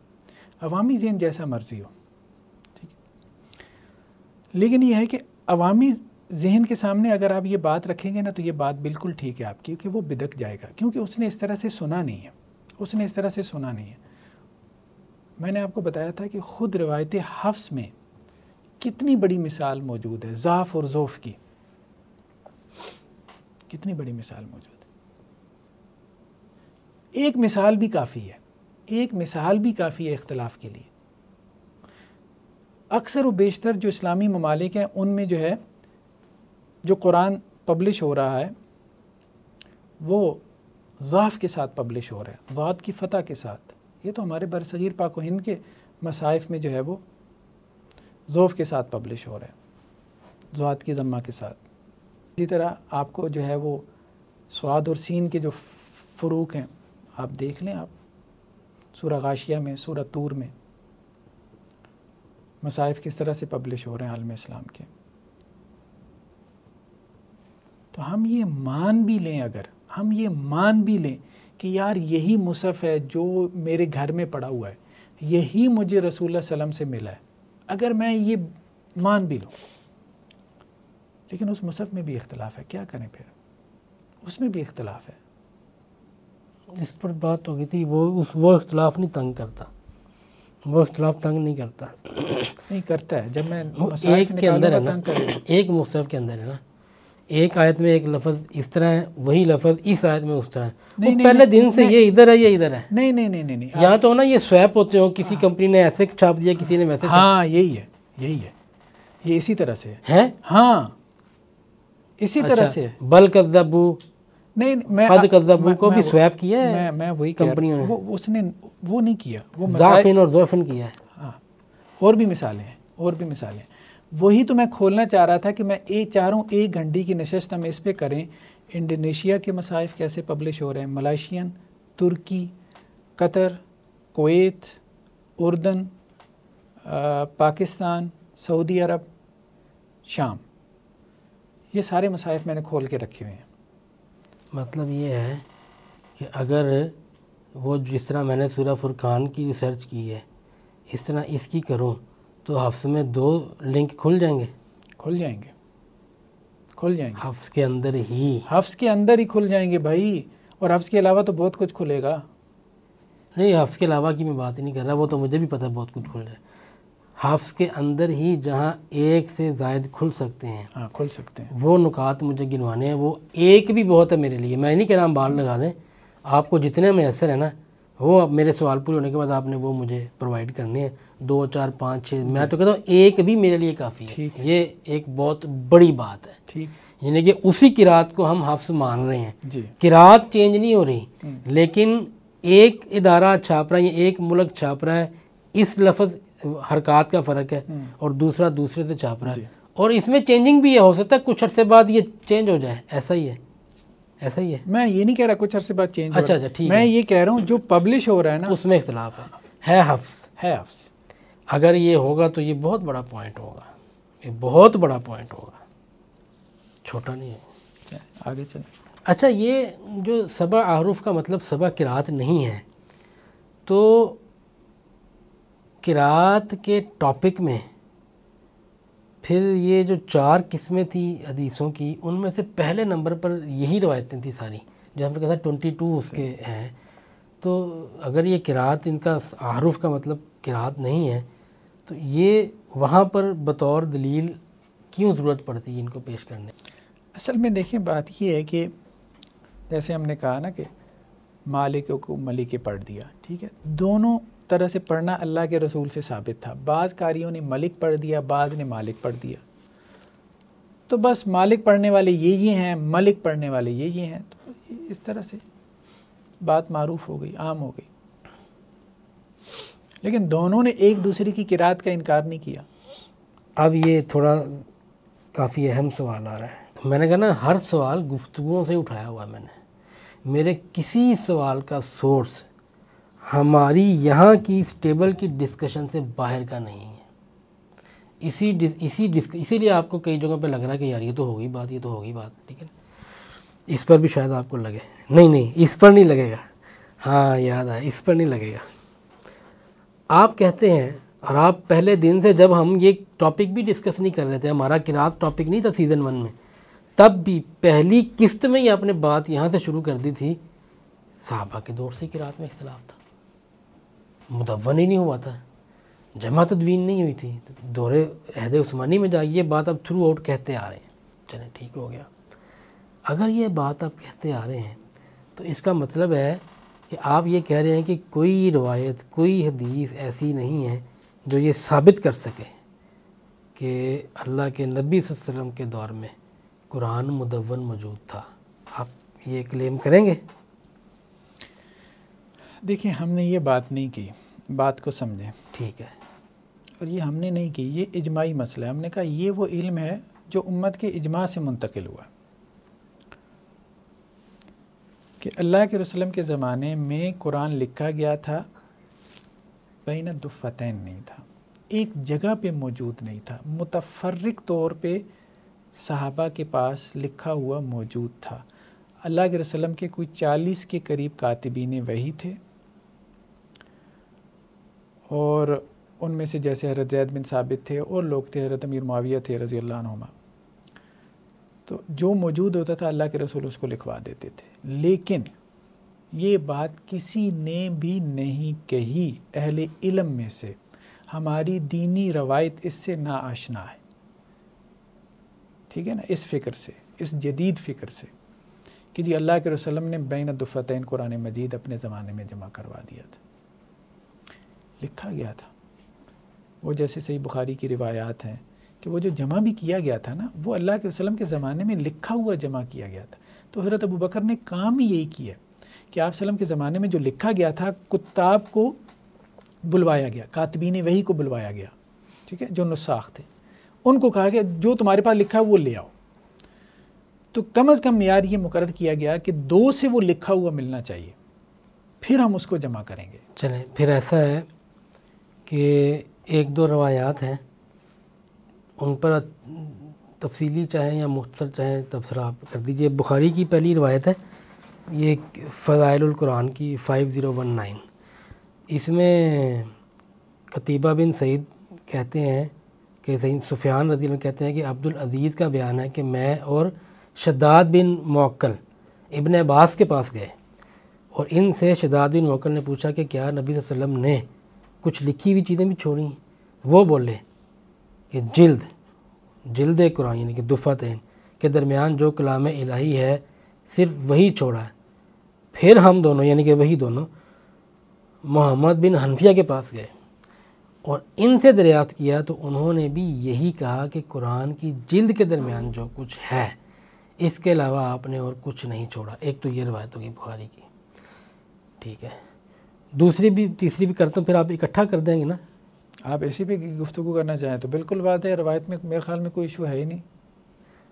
अवामी जहन जैसा मर्जी हो लेकिन ये है कि अवामी जहन के सामने अगर आप ये बात रखेंगे ना तो ये बात बिल्कुल ठीक है आपकी क्योंकि वो बिदक जाएगा क्योंकि उसने इस तरह से सुना नहीं है उसने इस तरह से सुना नहीं है मैंने आपको बताया था कि ख़ुद रवायत हफ्स में कितनी बड़ी मिसाल मौजूद है ज़ाफ़ और जोफ़ की कितनी बड़ी मिसाल मौजूद है एक मिसाल भी काफ़ी है एक मिसाल भी काफ़ी है इख्तलाफ के लिए अक्सर व बेशतर जो इस्लामी ममालिक हैं उनमें जो है जो कुरान पब्लिश हो रहा है वो ज़ाफ़ के साथ पब्लिश हो रहा है ज़ात की फ़तह के साथ ये तो हमारे बरसीर पाक हिंद के मसाइफ में जो है वो ज़ोफ़ के साथ पब्लिश हो रहा है ज़ात की ज़म्मा के साथ इसी तरह आपको जो है वो स्वाद और सीन के जो फ़रूक हैं आप देख लें आप सूर्य गाशिया में सूरह तूर में मसाइफ किस तरह से पब्लिश हो रहे हैं आलम इस्लाम के तो हम ये मान भी लें अगर हम ये मान भी लें कि यार यही मुसफ़ है जो मेरे घर में पड़ा हुआ है यही मुझे रसूल सलम से मिला है अगर मैं ये मान भी लूँ लेकिन उस मुसफ़ में भी इख्तलाफ है क्या करें फिर उसमें भी इख्तलाफ है इस पर बात हो गई थी वो उस वो इख्तलाफ नहीं तंग करता वो अख्तिलाफ तंग नहीं करता नहीं करता है जब मैं एक के अंदर है ना एक मुसहफ के अंदर है ना एक आयत में एक लफज इस तरह है वही लफज इस आयत में उस तरह है नहीं, नहीं, पहले नहीं, दिन से नहीं, ये इधर है ये इधर है नहीं नहीं नहीं नहीं यहाँ तो ना ये स्वैप होते हो किसी हाँ। कंपनी ने ऐसे छाप दिया किसी ने वैसे हाँ यही है यही है ये इसी तरह से है हाँ इसी तरह अच्छा, से बल कदबू नहीं मैं हद कज्जाबू को भी स्वैप किया है मैं मैं वही कंपनियों ने वो उसने वो नहीं किया वो जाफिन और जोफिन किया है हाँ और भी मिसालें हैं और भी मिसालें हैं वही तो मैं खोलना चाह रहा था कि मैं एक चारों एक घंटी की नशस्त हम इस पर करें इंडोनेशिया के मसाइफ कैसे पब्लिश हो रहे हैं मलाशियन तुर्की कतर कोत उर्दन पाकिस्तान सऊदी अरब शाम ये सारे मसाइफ मैंने खोल के रखे हुए हैं मतलब ये है कि अगर वो जिस तरह मैंने सूरा फुरकान की रिसर्च की है इस तरह इसकी करूँ तो हफ्स में दो लिंक खुल जाएंगे खुल जाएंगे खुल जाएंगे हफ्स के अंदर ही हफ्स के अंदर ही खुल जाएंगे भाई और हफ्स के अलावा तो बहुत कुछ खुलेगा नहीं हफ्स के अलावा की मैं बात ही नहीं कर रहा वो तो मुझे भी पता है बहुत कुछ खुल जाए हाफ्स के अंदर ही जहाँ एक से जायद खुल सकते हैं हाँ खुल सकते हैं वो नुकात मुझे गिनवाने हैं वो एक भी बहुत है मेरे लिए मैं नहीं कह रहा हम बाल लगा दें आपको जितने मैसर है ना वो अब मेरे सवाल पूरे होने के बाद आपने वो मुझे प्रोवाइड करने हैं दो चार पाँच छः मैं तो कहता हूँ एक भी मेरे लिए काफ़ी है।, है ये एक बहुत बड़ी बात है ठीक यानी कि उसी किरात को हम हफ्स मान रहे हैं किरात चेंज नहीं हो रही हम्म। लेकिन एक इदारा छाप रहा है या एक मुल्क छाप रहा है इस लफ्ज़ हरकत का फ़र्क है हम्म। और दूसरा दूसरे से छाप रहा है और इसमें चेंजिंग भी है हो सकता है कुछ अरसे बाद ये चेंज हो जाए ऐसा ही है ऐसा ही है मैं ये नहीं कह रहा कुछ अरसे बाद चेंज अच्छा अच्छा ठीक मैं ये कह रहा हूँ जो पब्लिश हो रहा है ना उसमें इख्तलाफ है है हफ्स है हफ्स अगर ये होगा तो ये बहुत बड़ा पॉइंट होगा ये बहुत बड़ा पॉइंट होगा छोटा नहीं है आगे चल अच्छा ये जो सबा आरूफ का मतलब सबा किरात नहीं है तो किरात के टॉपिक में फिर ये जो चार किस्में थी हदीसों की उनमें से पहले नंबर पर यही रवायतें थी सारी जो हमने कहा था ट्वेंटी टू उसके अच्छा। हैं तो अगर ये किरात इनका आरूफ का मतलब किरात नहीं है तो ये वहाँ पर बतौर दलील क्यों ज़रूरत पड़ती है इनको पेश करने असल में देखें बात ये है कि जैसे हमने कहा ना कि मालिक को मलिक पढ़ दिया ठीक है दोनों तरह से पढ़ना अल्लाह के रसूल से साबित था बाज़ कारियों ने मलिक पढ़ दिया बाद ने मालिक पढ़ दिया तो बस मालिक पढ़ने वाले ये ये हैं मलिक पढ़ने वाले ये ये हैं तो इस तरह से बात मरूफ हो गई आम हो गई लेकिन दोनों ने एक दूसरे की किरात का इनकार नहीं किया अब ये थोड़ा काफ़ी अहम सवाल आ रहा है मैंने कहा ना हर सवाल गुफ्तुओं से उठाया हुआ मैंने मेरे किसी सवाल का सोर्स हमारी यहाँ की इस टेबल की डिस्कशन से बाहर का नहीं है इसी डिस, इसी डिस्क इसीलिए आपको कई जगहों पे लग रहा है कि यार ये तो होगी बात ये तो होगी बात ठीक है इस पर भी शायद आपको लगे नहीं नहीं इस पर नहीं लगेगा हाँ याद है इस पर नहीं लगेगा आप कहते हैं और आप पहले दिन से जब हम ये टॉपिक भी डिस्कस नहीं कर रहे थे हमारा किरात टॉपिक नहीं था सीज़न वन में तब भी पहली किस्त में ही आपने बात यहाँ से शुरू कर दी थी साहबा के दौर से किरात में इख्तलाफ था मुदवन ही नहीं हुआ था जमा तदवीन नहीं हुई थी दोहरे अहद उस्मानी में जाइए ये बात आप थ्रू आउट कहते आ रहे हैं चले ठीक हो गया अगर ये बात आप कहते आ रहे हैं तो इसका मतलब है कि आप ये कह रहे हैं कि कोई रवायत कोई हदीस ऐसी नहीं है जो ये साबित कर सके कि अल्लाह के नबी वसम के दौर में कुरान मुदवन मौजूद था आप ये क्लेम करेंगे देखिए हमने ये बात नहीं की बात को समझें ठीक है और ये हमने नहीं की ये इजमाही मसला है हमने कहा ये वो इल्म है जो उम्मत के इजमा से मुंतकिल हुआ कि अल्लाह के रसलम के ज़माने में कुरान लिखा गया था बैन दुफ़तैन नहीं था एक जगह पे मौजूद नहीं था मुतफरक तौर पे साहबा के पास लिखा हुआ मौजूद था अल्लाह के रसलम के कोई चालीस के करीब कातबीन वही थे और उनमें से जैसे हजरत जैद बिन साबित थे और लोग थे हजरत अमीर माविया थे रज़ी अल्लाह तो जो मौजूद होता था अल्लाह के रसूल उसको लिखवा देते थे लेकिन ये बात किसी ने भी नहीं कही अहले इलम में से हमारी दीनी रवायत इससे ना आशना है ठीक है ना इस फ़िक्र से इस जदीद फ़िक्र से कि जी अल्लाह के रसलम ने बैन दुफ़तैन कुरान मजीद अपने ज़माने में जमा करवा दिया था लिखा गया था वो जैसे सही बुखारी की रिवायात हैं कि वो जो जमा भी किया गया था ना वो अल्लाह के वसलम के ज़माने में लिखा हुआ जमा किया गया था तो हज़रत अबू बकर ने काम ही यही किया कि आप वसलम के ज़माने में जो लिखा गया था कुत्ताब को बुलवाया गया कातबीन वही को बुलवाया गया ठीक है जो नुसाख थे उनको कहा गया जो तुम्हारे पास लिखा है वो ले आओ तो कम अज़ कम मैार ये मुकर किया गया कि दो से वो लिखा हुआ मिलना चाहिए फिर हम उसको जमा करेंगे चलें फिर ऐसा है कि एक दो रवायात हैं उन पर तफसीली चाहें या मुख्तर चाहें तबसरा आप कर दीजिए बुखारी की पहली रवायत है ये फ़ज़ाइलकुरान की फ़ाइव ज़ीरो वन नाइन इसमें कतीबा बिन सईद कहते हैं कि सईद सुफियान रजील कहते हैं कि अब्दुल अजीज़ का बयान है कि मैं और शदाद बिन मोक्ल इबन अब्बास के पास गए और इनसे शदाद बिन मोक्ल ने पूछा कि क्या नबी वसल्लम ने कुछ लिखी हुई चीज़ें भी छोड़ी वो बोले कि जिल्द जिल्द कुरान यानी कि है के दरमियान जो कलाम इलाही है सिर्फ वही छोड़ा है फिर हम दोनों यानी कि वही दोनों मोहम्मद बिन हनफिया के पास गए और इनसे दरियात किया तो उन्होंने भी यही कहा कि कुरान की जिल्द के दरमियान जो कुछ है इसके अलावा आपने और कुछ नहीं छोड़ा एक तो ये रवायत होगी बुखारी की ठीक है दूसरी भी तीसरी भी करते तो हैं फिर आप इकट्ठा कर देंगे ना आप ऐसी भी गुफ्तु करना चाहें तो बिल्कुल बात है रवायत में मेरे ख्याल में कोई इशू है ही नहीं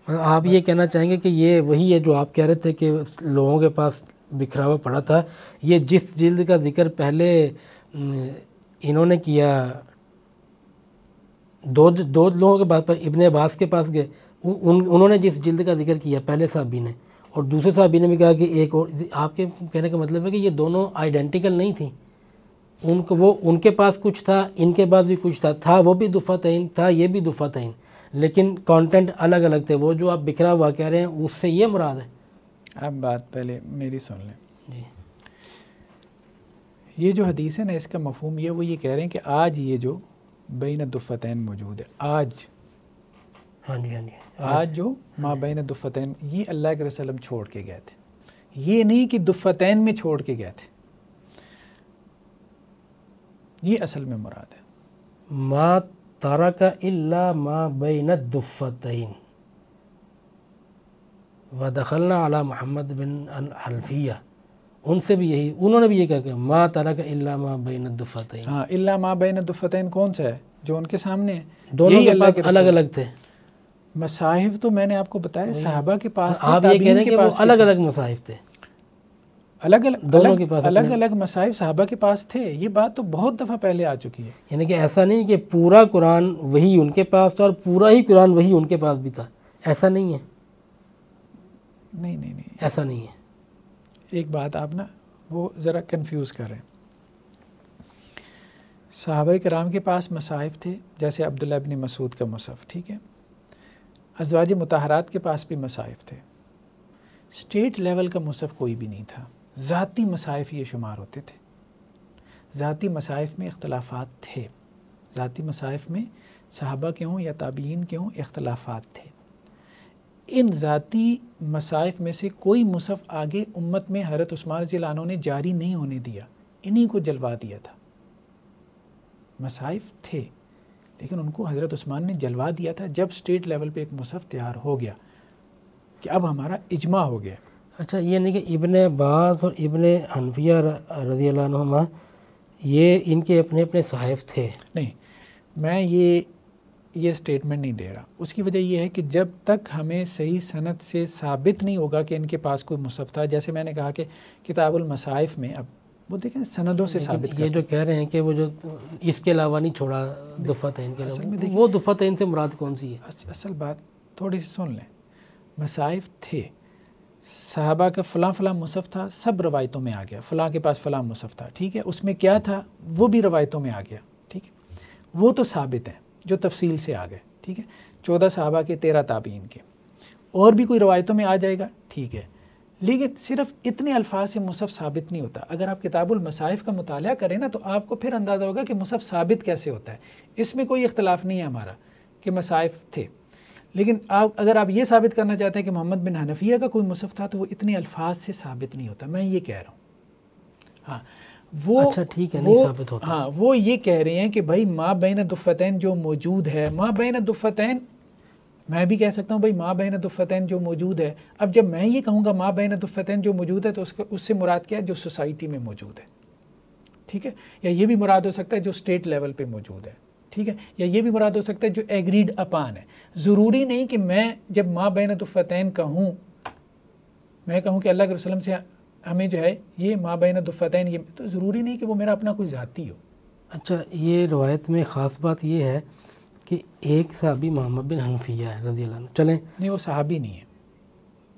हाँ, आप ये कहना चाहेंगे कि ये वही है जो आप कह रहे थे कि लोगों के पास बिखरा हुआ पड़ा था ये जिस जिल्द का जिक्र पहले इन्होंने किया दो दो लोगों के बाद पर इबन अब्बास के पास गए उन उन्होंने जिस जिल्द का जिक्र किया पहले साहबी ने और दूसरे साहब ने भी कहा कि एक और आपके कहने का मतलब है कि ये दोनों आइडेंटिकल नहीं थी उनको वो उनके पास कुछ था इनके पास भी कुछ था था वो भी दुफा तयन था ये भी दुफा तयन लेकिन कंटेंट अलग अलग थे वो जो आप बिखरा हुआ कह रहे हैं उससे ये मुराद है आप बात पहले मेरी सुन लें जी ये जो हदीस है ना इसका मफहम ये वो ये कह रहे हैं कि आज ये जो बैन तैन मौजूद है आज हाँ जी हाँ जी आज जो माँ बहन दुफ़तैन ये अल्लाह के रसलम छोड़ के गए थे ये नहीं कि दुफ़तैन में छोड़ के गए थे ये असल में मुराद है माँ तारा का अल्ला माबैन दुफ़तैन व दखलना अला मोहम्मद बिन अलफिया उनसे भी यही उन्होंने भी ये कहा माँ तारा का अल्ला माबैन दुफ़तैन हाँ अल्ला माबैन दुफ़तैन कौन सा है जो उनके सामने है दोनों अलग अलग थे मसाहिब तो मैंने आपको बताया साहबा के पास हाँ, आप ये कह रहे हैं कि वो अलग अलग मसाहिब थे अलग अलग दोनों के पास अलग अलग मसाहिब साहबा के पास थे ये बात तो बहुत दफ़ा पहले आ चुकी है यानी कि ऐसा नहीं कि पूरा कुरान वही उनके पास था और पूरा ही कुरान वही उनके पास भी था ऐसा नहीं है नहीं नहीं नहीं ऐसा नहीं है एक बात आप ना वो ज़रा कन्फ्यूज कर रहे कराम के पास मसाहिब थे जैसे अब्दुल्ला अबिन मसूद का मुसफ़ ठीक है अजवाज मतहरात के पास भी मसाइफ थे स्टेट लेवल का मुसफ़ कोई भी नहीं था ज़ाती मसाइफ ये शुमार होते थे ज़ाती मसाइफ में इख्तलाफात थे ज़ाती मसाइफ में साहबा के हों या ताबीन के हों इख्तलाफात थे इन ज़ाती मसाइफ में से कोई मुसफ़ आगे उम्मत में हरत उस्मान जिलानों ने जारी नहीं होने दिया इन्हीं को जलवा दिया था मसाइफ थे लेकिन उनको हज़रत उस्मान ने जलवा दिया था जब स्टेट लेवल पे एक मुसफ़ तैयार हो गया कि अब हमारा इजमा हो गया अच्छा ये नहीं कि इबन अब्बास और इबन हनफिया रजी ये इनके अपने अपने साहिब थे नहीं मैं ये ये स्टेटमेंट नहीं दे रहा उसकी वजह यह है कि जब तक हमें सही सनत से साबित नहीं होगा कि इनके पास कोई मुसफ़ था जैसे मैंने कहा कि किताबुल मसाइफ में अब वो देखें सनदों से साबित ये जो कह रहे हैं कि वो जो इसके अलावा नहीं छोड़ा दुफा तैन के वो दुफा तैन से मुराद कौन सी है अस, असल बात थोड़ी सी सुन लें मसाइफ थे साहबा का फ़लाँ फ़लाँ मुसफ़ था सब रवायतों में आ गया फ़लाँ के पास फ़लाँ मुसफ़ था ठीक है उसमें क्या था वो भी रवायतों में आ गया ठीक है वो तो साबित हैं जो तफसील से आ गए ठीक है चौदह साहबा के तेरह ताबीन के और भी कोई रवायतों में आ जाएगा ठीक है लेकिन सिर्फ इतने अल्फाज से मुसफ़ साबित नहीं होता अगर आप किताबुल मसाइफ का मुताल करें ना तो आपको फिर अंदाज़ा होगा कि मुसफ़ साबित कैसे होता है इसमें कोई इख्तलाफ नहीं है हमारा कि मसाइफ थे लेकिन आप अगर आप ये साबित करना चाहते हैं कि मोहम्मद बिन हनफिया का कोई मुसफ़ था तो वो इतने अल्फाज से साबित नहीं होता मैं ये कह रहा हूँ हाँ वो अच्छा ठीक है वो, नहीं साबित होता हाँ वो ये कह रहे हैं कि भाई माँ बैन दुफ़तैन जो मौजूद है माँ बैन दुफ़तैन मैं भी कह सकता हूँ भाई माँ बहन दुफ़तैन तो जो मौजूद है अब जब मैं ये कहूँगा माँ बहन दुफ़तैन तो जो मौजूद है तो उसका उससे मुराद क्या है जो सोसाइटी में मौजूद है ठीक है या ये भी मुराद हो सकता है जो स्टेट लेवल पे मौजूद है ठीक है या ये भी मुराद हो सकता है जो एग्रीड अपान है ज़रूरी नहीं कि मैं जब माँ बहन दुफ़तैन तो कहूँ मैं कहूँ कि अल्लाह वसलम से हमें जो है ये माँ बहन दुफ़तैन ये तो ज़रूरी नहीं कि वो मेरा अपना कोई ज़ाती हो अच्छा ये रवायत में ख़ास बात ये है कि एक साहबी मोहम्मद बिन हनफिया है रजी अल्लाह चलें नहीं वो साहबी नहीं है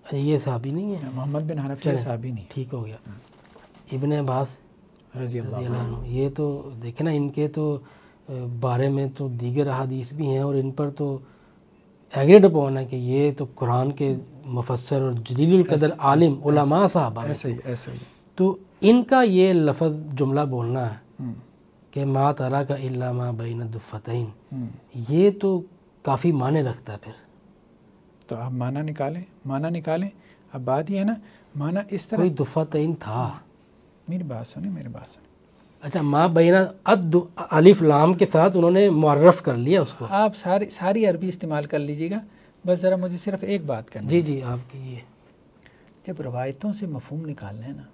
अच्छा, ये साहबी नहीं है मोहम्मद बिन हनफिया साहबी नहीं ठीक हो गया हम्म। इबन अब्बास रजी अल्लाह ये तो देखे ना इनके तो बारे में तो दीगर अहादीस भी हैं और इन पर तो एग्रेड अपॉन है कि ये तो कुरान के मफसर और जलीलकदर आलिम उलमा साहबा ऐसे ऐसे तो इनका ये लफ्ज़ जुमला बोलना है हम्म। कि माँ तला का इल्ला माँ बैन दुफ़तैन हम्म। ये तो काफ़ी माने रखता है फिर तो आप माना निकालें माना निकालें अब बात ये है ना माना इस तरह कोई दुफा तीन था मेरी बात सुने मेरी बात सुने अच्छा माँ बहना अद अलिफ लाम के साथ उन्होंने मुआरफ कर लिया उसको आप सारी सारी अरबी इस्तेमाल कर लीजिएगा बस ज़रा मुझे सिर्फ एक बात करनी जी जी आपकी ये जब रवायतों से मफहम निकालना है ना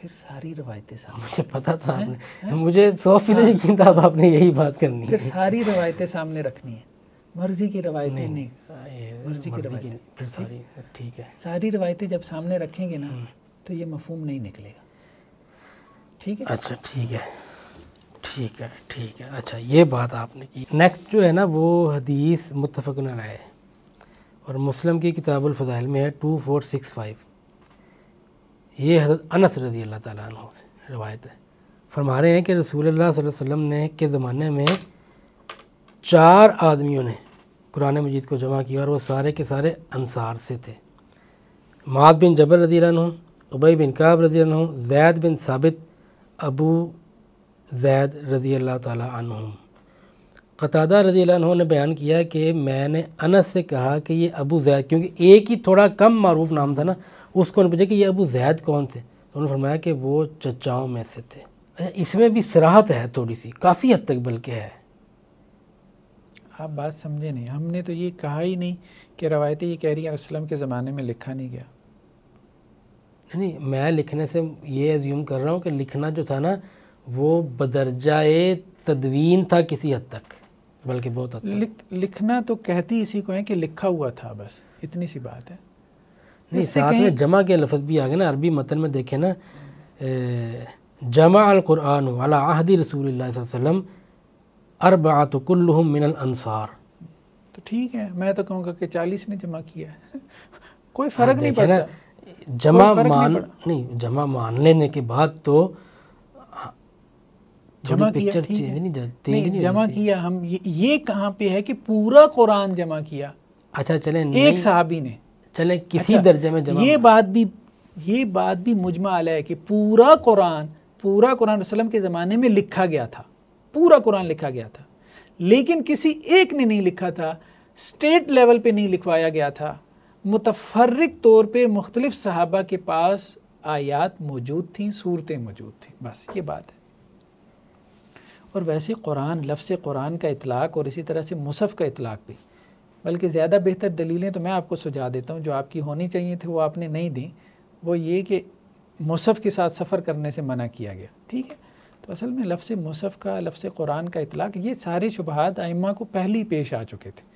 फिर सारी रवायतें सामने <laughs> मुझे पता था आपने मुझे सौ फीसद यकीन था अब आपने यही बात करनी फिर सारी रवायतें सामने रखनी है मर्जी की रवायतें नहीं, नहीं। हाँ, मर्जी, मर्जी की रवायतें फिर सारी ठीक है सारी रवायतें जब सामने रखेंगे ना हम्म। तो ये मफहम नहीं निकलेगा ठीक है अच्छा ठीक है ठीक है ठीक है अच्छा ये बात आपने की नेक्स्ट जो है ना वो हदीस मुतफ़न राय और मुस्लिम की किताबुल फजाइल में है टू फोर सिक्स फाइव ये हजरत अनस रजी अल्लाह तन से रवायत है फरमा रहे हैं कि रसूल वसम ने के ज़माने में चार आदमियों ने कुरान मजीद को जमा किया और वो सारे के सारे अनसार से थे माद बिन जबर रजी हूँ उबई बिन काब रजी हूँ जैद बिन साबित अबू जैद रजी अल्लाह तुम कतादा रजी ने बयान किया कि मैंने अनस से कहा कि ये अबू जैद क्योंकि एक ही थोड़ा कम मरूफ नाम था ना उसको उन्होंने पूछा कि ये अबू जैद कौन थे तो उन्होंने फरमाया कि वो चचाओं में से थे अच्छा इसमें भी सराहत है थोड़ी सी काफ़ी हद तक बल्कि है आप बात समझे नहीं हमने तो ये कहा ही नहीं कि रवायतें ये कह रही है के ज़माने में लिखा नहीं गया नहीं मैं लिखने से ये एज्यूम कर रहा हूँ कि लिखना जो था ना वो बदरजा तदवीन था किसी हद तक बल्कि बहुत हद तक लिख, लिखना तो कहती इसी को है कि लिखा हुआ था बस इतनी सी बात है नहीं साथ में जमा के लफ्ज़ भी आ गए ना अरबी मतन में देखे ना जमा अलकुरान वाला आहदी रसूल वसम अरब कुल्लुम मिनल अनसार तो ठीक है मैं तो कहूँगा कि चालीस ने जमा किया है <laughs> कोई हाँ, फ़र्क नहीं पड़ता जमा मान नहीं, नहीं जमा मान लेने के बाद तो जमा किया नहीं, नहीं, नहीं, नहीं जमा किया हम ये, ये कहाँ पे है कि पूरा कुरान जमा किया अच्छा चले एक साहबी ने चलें किसी अच्छा, दर्जे में जमा ये बात भी ये बात भी मुजमा आला है कि पूरा कुरान पूरा कुरान वसलम के ज़माने में लिखा गया था पूरा कुरान लिखा गया था लेकिन किसी एक ने नहीं लिखा था स्टेट लेवल पे नहीं लिखवाया गया था मुतफरक तौर पे मुख्तलिफ सहाबा के पास आयात मौजूद थी सूरतें मौजूद थी बस ये बात है और वैसे कुरान लफ्स कुरान का इतलाक़ और इसी तरह से मुसफ़ का इतलाक़ भी बल्कि ज़्यादा बेहतर दलीलें तो मैं आपको सुझा देता हूँ जो आपकी होनी चाहिए थी वो आपने नहीं दी वो ये कि मुसफ़ के साथ सफ़र करने से मना किया गया ठीक है तो असल में लफ्स मुसफ़ का लफ्स कुरान का इतलाक़ ये सारे शुबहत आइमा को पहले ही पेश आ चुके थे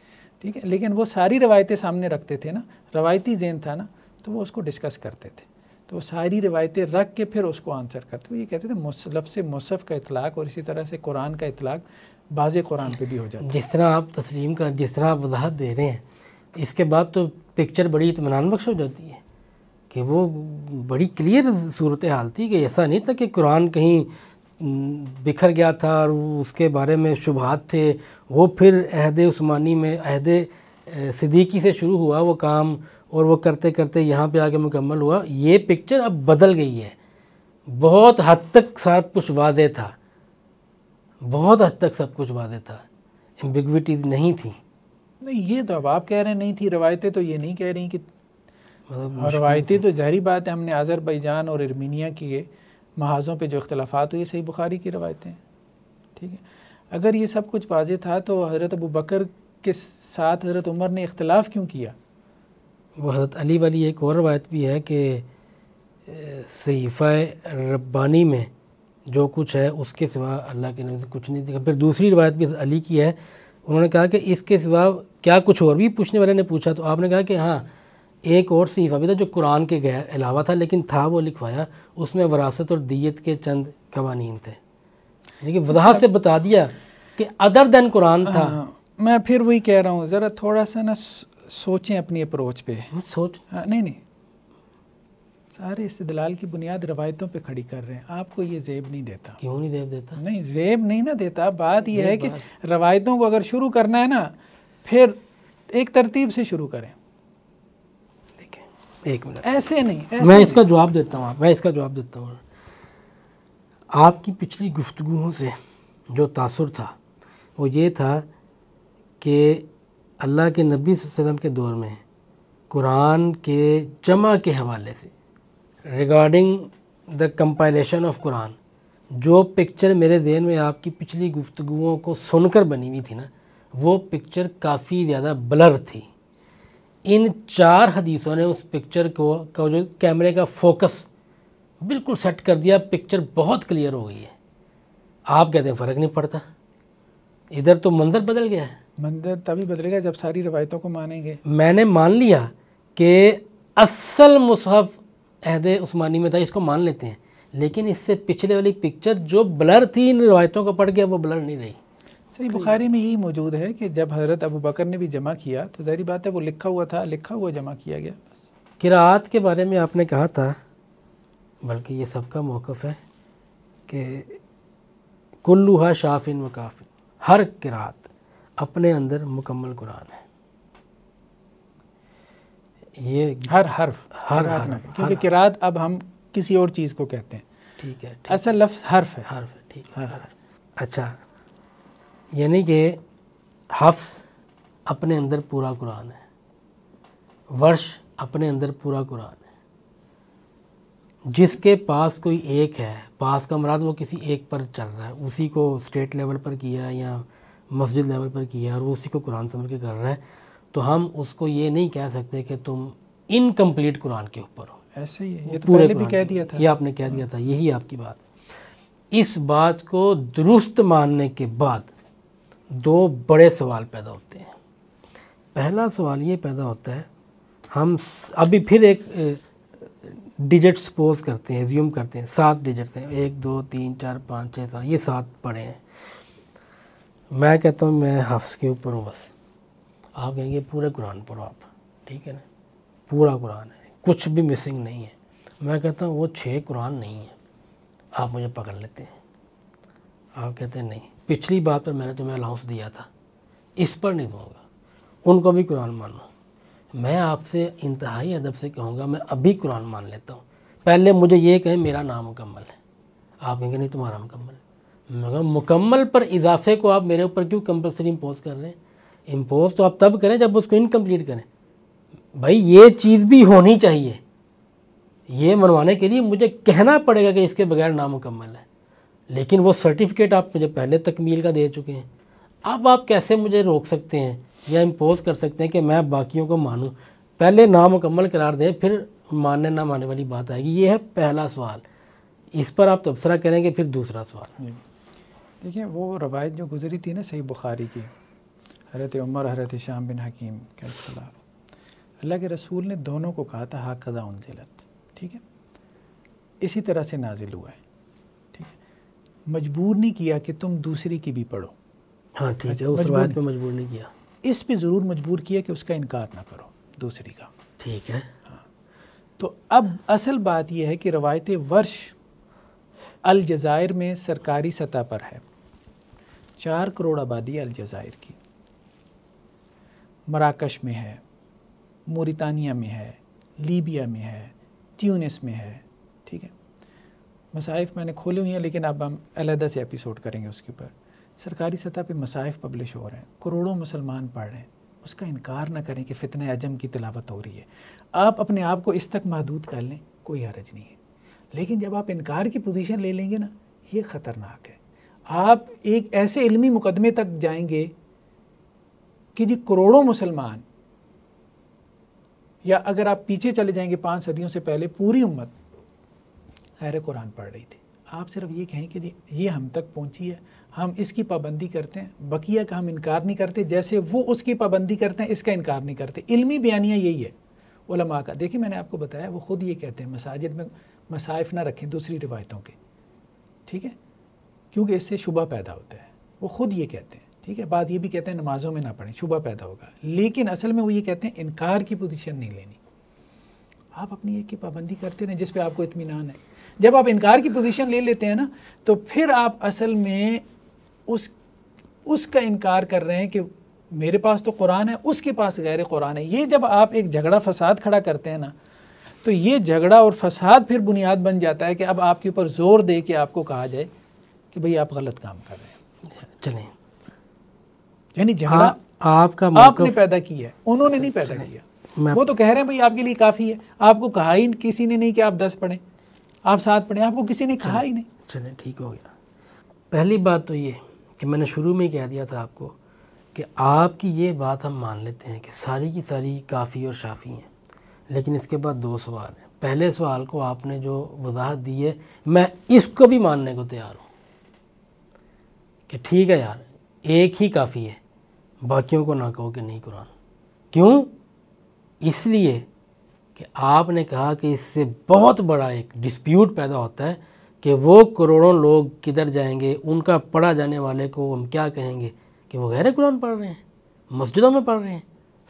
ठीक है लेकिन वो सारी रवायतें सामने रखते थे ना रवायती जेन था ना तो वो उसको डिस्कस करते थे तो सारी रवायतें रख के फिर उसको आंसर करते हुए ये कहते थे लफ्स मुसफ़ का इतलाक़ और इसी तरह से कुरान का इतलाक़ बाज़ कुरान पे भी हो जाता है जिस तरह आप तस्लीम का जिस तरह आप वजाहत दे रहे हैं इसके बाद तो पिक्चर बड़ी इतमान बख्श हो जाती है कि वो बड़ी क्लियर सूरत हाल थी कि ऐसा नहीं था कि कुरान कहीं बिखर गया था और उसके बारे में शुभात थे वो फिर अहद उस्मानी में अहद सदीकी से शुरू हुआ वो काम और वो करते करते यहाँ पे आके मुकम्मल हुआ ये पिक्चर अब बदल गई है बहुत हद तक सब कुछ वाज था बहुत हद तक सब कुछ वादे था एम्बिग्विटीज नहीं थी नहीं ये तो अब आप कह रहे नहीं थी रवायतें तो ये नहीं कह रही कि मतलब रवायतें तो जहरी बात है हमने आज़रबाईजान और अर्मीनिया के महाजों पे जो इख्तलाफा हुए सही बुखारी की रवायतें ठीक है अगर ये सब कुछ वाजे था तो हज़रत अबू बकर के साथ हज़रत उमर ने इख्तलाफ क्यों किया वो हज़रत अली वाली एक और रवायत भी है कि सहीफ़ा रब्बानी में जो कुछ है उसके सिवा अल्लाह के नबी से कुछ नहीं देखा फिर दूसरी रिवायत भी अली की है उन्होंने कहा कि इसके सिवा क्या कुछ और भी पूछने वाले ने पूछा तो आपने कहा कि हाँ एक और सीफा भी था जो कुरान के गैर अलावा था लेकिन था वो लिखवाया उसमें वरासत और दीयत के चंद कवानीन थे लेकिन वजाहत से बता दिया कि अदर दैन कुरान हाँ, था मैं फिर वही कह रहा हूँ ज़रा थोड़ा सा ना सोचें अपनी अप्रोच पे सोच हाँ, नहीं नहीं सारे इस्तलाल की बुनियाद रवायतों पे खड़ी कर रहे हैं आपको ये जेब नहीं देता क्यों नहीं जेब देता नहीं जेब नहीं ना देता बात यह है कि रवायतों को अगर शुरू करना है ना फिर एक तरतीब से शुरू करें एक मिनट ऐसे नहीं ऐसे मैं इसका जवाब देता हूँ मैं इसका जवाब देता हूँ आपकी पिछली गुफ्तगुओं से जो तासर था वो ये था कि अल्लाह के नबी वसल्लम के दौर में कुरान के जमा के हवाले से regarding the compilation of Quran जो पिक्चर मेरे जहन में आपकी पिछली गुफ्तगुओं को सुनकर बनी हुई थी ना वो पिक्चर काफ़ी ज़्यादा ब्लर थी इन चार हदीसों ने उस पिक्चर को का जो कैमरे का फोकस बिल्कुल सेट कर दिया पिक्चर बहुत क्लियर हो गई है आप कहते हैं फ़र्क नहीं पड़ता इधर तो मंजर बदल गया है मंजर तभी बदलेगा जब सारी रवायतों को मानेंगे मैंने मान लिया कि असल मुसहफ़ अहद उस्मानी में था इसको मान लेते हैं लेकिन इससे पिछले वाली पिक्चर जो ब्लर थी इन रवायतों को पढ़ के वो ब्लर नहीं रही सही बुखारी में यही मौजूद है कि जब हज़रत अबू बकर ने भी जमा किया तो जहरी बात है वो लिखा हुआ था लिखा हुआ जमा किया गया किरात के बारे में आपने कहा था बल्कि ये सबका मौक़ है कि कुल्लू हा शाफिन व काफिन हर किरात अपने अंदर मुकम्मल कुरान है ये हर हर्फ हर क्योंकि किरात अब हम किसी और चीज़ को कहते हैं ठीक है असल लफ्ज़ हर्फ है हर्फ है ठीक है हाँ। अच्छा यानी कि हफ्स अपने अंदर पूरा कुरान है वर्ष अपने अंदर पूरा कुरान है जिसके पास कोई एक है पास का मराद वो किसी एक पर चल रहा है उसी को स्टेट लेवल पर किया या मस्जिद लेवल पर किया और वो उसी को कुरान समझ के कर रहा है तो हम उसको ये नहीं कह सकते कि तुम इनकम्प्लीट कुरान के ऊपर हो ऐसे ही है ये तो पहले भी कह दिया था ये आपने कह दिया था यही आपकी बात इस बात को दुरुस्त मानने के बाद दो बड़े सवाल पैदा होते हैं पहला सवाल ये पैदा होता है हम अभी फिर एक डिजिट सपोज करते हैं ज्यूम करते हैं सात डिजिट्स हैं एक दो तीन चार पाँच छः सात ये सात पड़े हैं मैं कहता हूँ मैं हफ्स के ऊपर हूँ बस आप कहेंगे पूरे कुरान पढ़ो आप ठीक है ना पूरा कुरान है कुछ भी मिसिंग नहीं है मैं कहता हूँ वो छः कुरान नहीं है आप मुझे पकड़ लेते हैं आप कहते हैं नहीं पिछली बात पर मैंने तुम्हें अलाउंस दिया था इस पर नहीं दूँगा उनको भी कुरान मानो मैं आपसे इंतहाई अदब से कहूँगा मैं अभी कुरान मान लेता हूँ पहले मुझे ये कहें मेरा नाम मुकम्मल है आप कहेंगे नहीं तुम्हारा मुकम्मल मगर मुकम्मल पर इजाफे को आप मेरे ऊपर क्यों कंपल्सरी इम्पोज कर रहे हैं इम्पोज तो आप तब करें जब उसको इनकम्प्लीट करें भाई ये चीज़ भी होनी चाहिए ये मनवाने के लिए मुझे कहना पड़ेगा कि इसके बगैर नामुकम्मल है लेकिन वो सर्टिफिकेट आप मुझे पहले तकमील का दे चुके हैं अब आप कैसे मुझे रोक सकते हैं या इम्पोज कर सकते हैं कि मैं बाकियों को मानूँ पहले नामुकम्मल करार दें फिर मानने ना मानने वाली बात आएगी ये है पहला सवाल इस पर आप तबसरा करेंगे फिर दूसरा सवाल देखिए वो रवायत जो गुजरी थी ना सही बुखारी की हरत उमर हरत शाम बिन हकीम के खिलाफ अल्लाह के रसूल ने दोनों को कहा था हाकदा उनजिलत ठीक है इसी तरह से नाजिल हुआ है ठीक है मजबूर नहीं किया कि तुम दूसरी की भी पढ़ो हाँ ठीक है उस बात पे मजबूर नहीं किया इस पे ज़रूर मजबूर किया कि उसका इनकार ना करो दूसरी का ठीक है हाँ तो अब असल बात यह है कि रवायत वर्ष अलजायर में सरकारी सतह पर है चार करोड़ आबादी अलजायर की मराकश में है मोरितानिया में है लीबिया में है ट्यूनिस में है ठीक है मसाइफ मैंने खोले हुए हैं लेकिन अब हम अलहदा से एपिसोड करेंगे उसके ऊपर सरकारी सतह पे मसाइफ पब्लिश हो रहे हैं करोड़ों मुसलमान पढ़ रहे हैं उसका इनकार ना करें कि फ़ितने अजम की तलावत हो रही है आप अपने आप को इस तक महदूद कर लें कोई हरज नहीं है लेकिन जब आप इनकार की पोजीशन ले लेंगे ना ये ख़तरनाक है आप एक ऐसे इल्मी मुकदमे तक जाएंगे कि जी करोड़ों मुसलमान या अगर आप पीछे चले जाएंगे पाँच सदियों से पहले पूरी उम्मत खैर कुरान पढ़ रही थी आप सिर्फ ये कहें कि जी ये हम तक पहुंची है हम इसकी पाबंदी करते हैं बकिया का हम इनकार नहीं करते जैसे वो उसकी पाबंदी करते हैं इसका इनकार नहीं करते इल्मी बयानिया यही है उलमा का देखिए मैंने आपको बताया वो ख़ुद ये कहते हैं मसाजिद में मसाइफ ना रखें दूसरी रिवायतों के ठीक है क्योंकि इससे शुबा पैदा होता है वो ख़ुद ये कहते हैं ठीक है बात ये भी कहते हैं नमाजों में ना पढ़ें शुबा पैदा होगा लेकिन असल में वो ये कहते हैं इनकार की पोजीशन नहीं लेनी आप अपनी एक की पाबंदी करते रहें जिस पे आपको इतमान है जब आप इनकार की पोजीशन ले लेते हैं ना तो फिर आप असल में उस उसका इनकार कर रहे हैं कि मेरे पास तो कुरान है उसके पास गैर कुरान है ये जब आप एक झगड़ा फसाद खड़ा करते हैं ना तो ये झगड़ा और फसाद फिर बुनियाद बन जाता है कि अब आपके ऊपर ज़ोर दे के आपको कहा जाए कि भाई आप गलत काम कर रहे हैं चलें यानी झगड़ा हाँ, आपका आपने पैदा किया है उन्होंने नहीं पैदा किया वो तो कह रहे हैं भाई आपके लिए काफ़ी है आपको कहा ही किसी ने नहीं कि आप दस पढ़े आप सात पढ़े आपको किसी ने कहा ही नहीं चले ठीक हो गया पहली बात तो ये कि मैंने शुरू में कह दिया था आपको कि आपकी ये बात हम मान लेते हैं कि सारी की सारी काफ़ी और शाफ़ी हैं लेकिन इसके बाद दो सवाल हैं पहले सवाल को आपने जो वजाहत दी है मैं इसको भी मानने को तैयार हूँ कि ठीक है यार एक ही काफ़ी है बाकियों को ना कहो कि नहीं कुरान क्यों इसलिए कि आपने कहा कि इससे बहुत बड़ा एक डिस्प्यूट पैदा होता है कि वो करोड़ों लोग किधर जाएंगे उनका पढ़ा जाने वाले को हम क्या कहेंगे कि वो गैर कुरान पढ़ रहे हैं मस्जिदों में पढ़ रहे हैं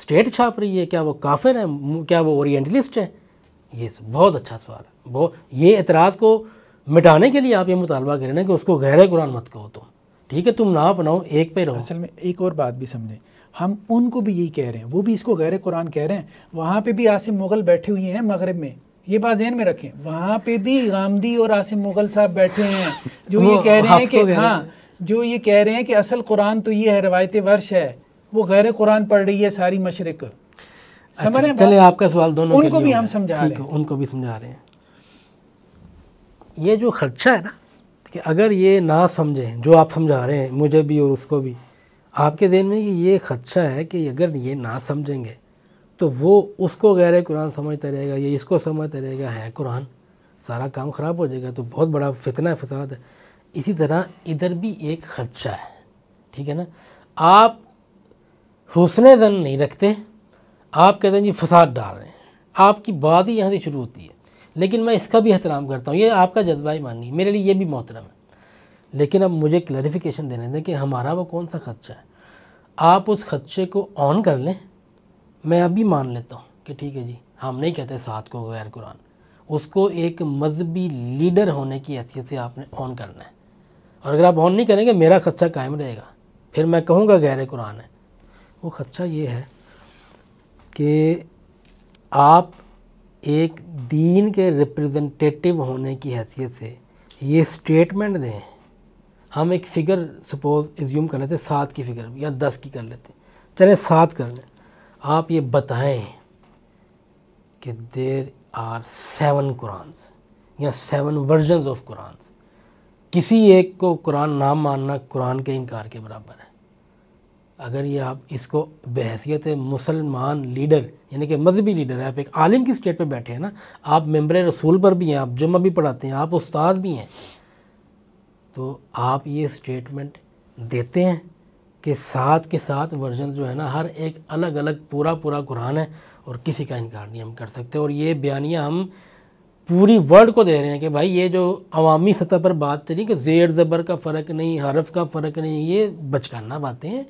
स्टेट छाप रही है क्या वो काफिर है क्या वो ओरिएंटलिस्ट है ये बहुत अच्छा सवाल है बहुत ये एतराज़ को मिटाने के लिए आप ये मुतालबा करें ना कि उसको गैर कुरान मत कहो तुम तो। ठीक है तुम ना बनाओ एक पे रहो असल में एक और बात भी समझें हम उनको भी यही कह रहे हैं वो भी इसको गैर कुरान कह रहे हैं वहाँ पे भी आसिम मुगल बैठे हुए हैं मगरब में ये बात जहन में रखें वहाँ पे भी गामदी और आसिम मुगल साहब बैठे हैं जो ये कह रहे हैं कि हाँ जो ये कह रहे हैं कि असल कुरान तो ये है रवायत वर्ष है वो गैर कुरान पढ़ रही है सारी मशरक अच्छा, समझ रहे चले आपका सवाल दोनों उनको भी हम समझा रहे हैं उनको भी समझा रहे हैं ये जो खर्चा है ना कि अगर ये ना समझें जो आप समझा रहे हैं मुझे भी और उसको भी आपके जहन में ये खदशा है कि अगर ये ना समझेंगे तो वो उसको गैर कुरान समझता रहेगा ये इसको समझता रहेगा है कुरान सारा काम ख़राब हो जाएगा तो बहुत बड़ा फितना फसाद है इसी तरह इधर भी एक खदशा है ठीक है ना आप हुसन जन नहीं रखते आप कहते हैं जी फसाद डाल रहे हैं आपकी बात ही यहाँ से शुरू होती है लेकिन मैं इसका भी एहतराम करता हूँ ये आपका जज्बा माननी मेरे लिए ये भी मोहतरम है लेकिन अब मुझे क्लैरिफिकेशन देने दें कि हमारा वो कौन सा खदशा है आप उस खदशे को ऑन कर लें मैं अभी मान लेता हूँ कि ठीक है जी हम नहीं कहते साथ को गैर कुरान उसको एक मजहबी लीडर होने की हैसियत से आपने ऑन करना है और अगर आप ऑन नहीं करेंगे मेरा खदशा कायम रहेगा फिर मैं कहूँगा गैर कुरान है वो खदशा ये है कि आप एक दीन के रिप्रेजेंटेटिव होने की हैसियत से ये स्टेटमेंट दें हम एक फ़िगर सपोज एज्यूम कर लेते सात की फ़िगर या दस की कर लेते चले सात कर लें आप ये बताएं कि देर आर सेवन कुरानस या सेवन वर्जन ऑफ कुरानस किसी एक को कुरान ना मानना कुरान के इनकार के बराबर है अगर ये आप इसको बहसीत मुसलमान लीडर यानी कि मजहबी लीडर है आप एक आलिम की स्टेट पर बैठे हैं ना आप मेम्बर रसूल पर भी हैं आप जुम्मा भी पढ़ाते हैं आप उस्ताद भी हैं तो आप ये स्टेटमेंट देते हैं कि साथ के साथ वर्जन जो है ना हर एक अलग अलग पूरा पूरा कुरान है और किसी का इनकार नहीं हम कर सकते और ये बयानियाँ हम पूरी वर्ल्ड को दे रहे हैं कि भाई ये जो अवामी सतह पर बात चली कि जेर ज़बर का फ़र्क नहीं हरफ का फ़र्क नहीं ये बचकाना बातें हैं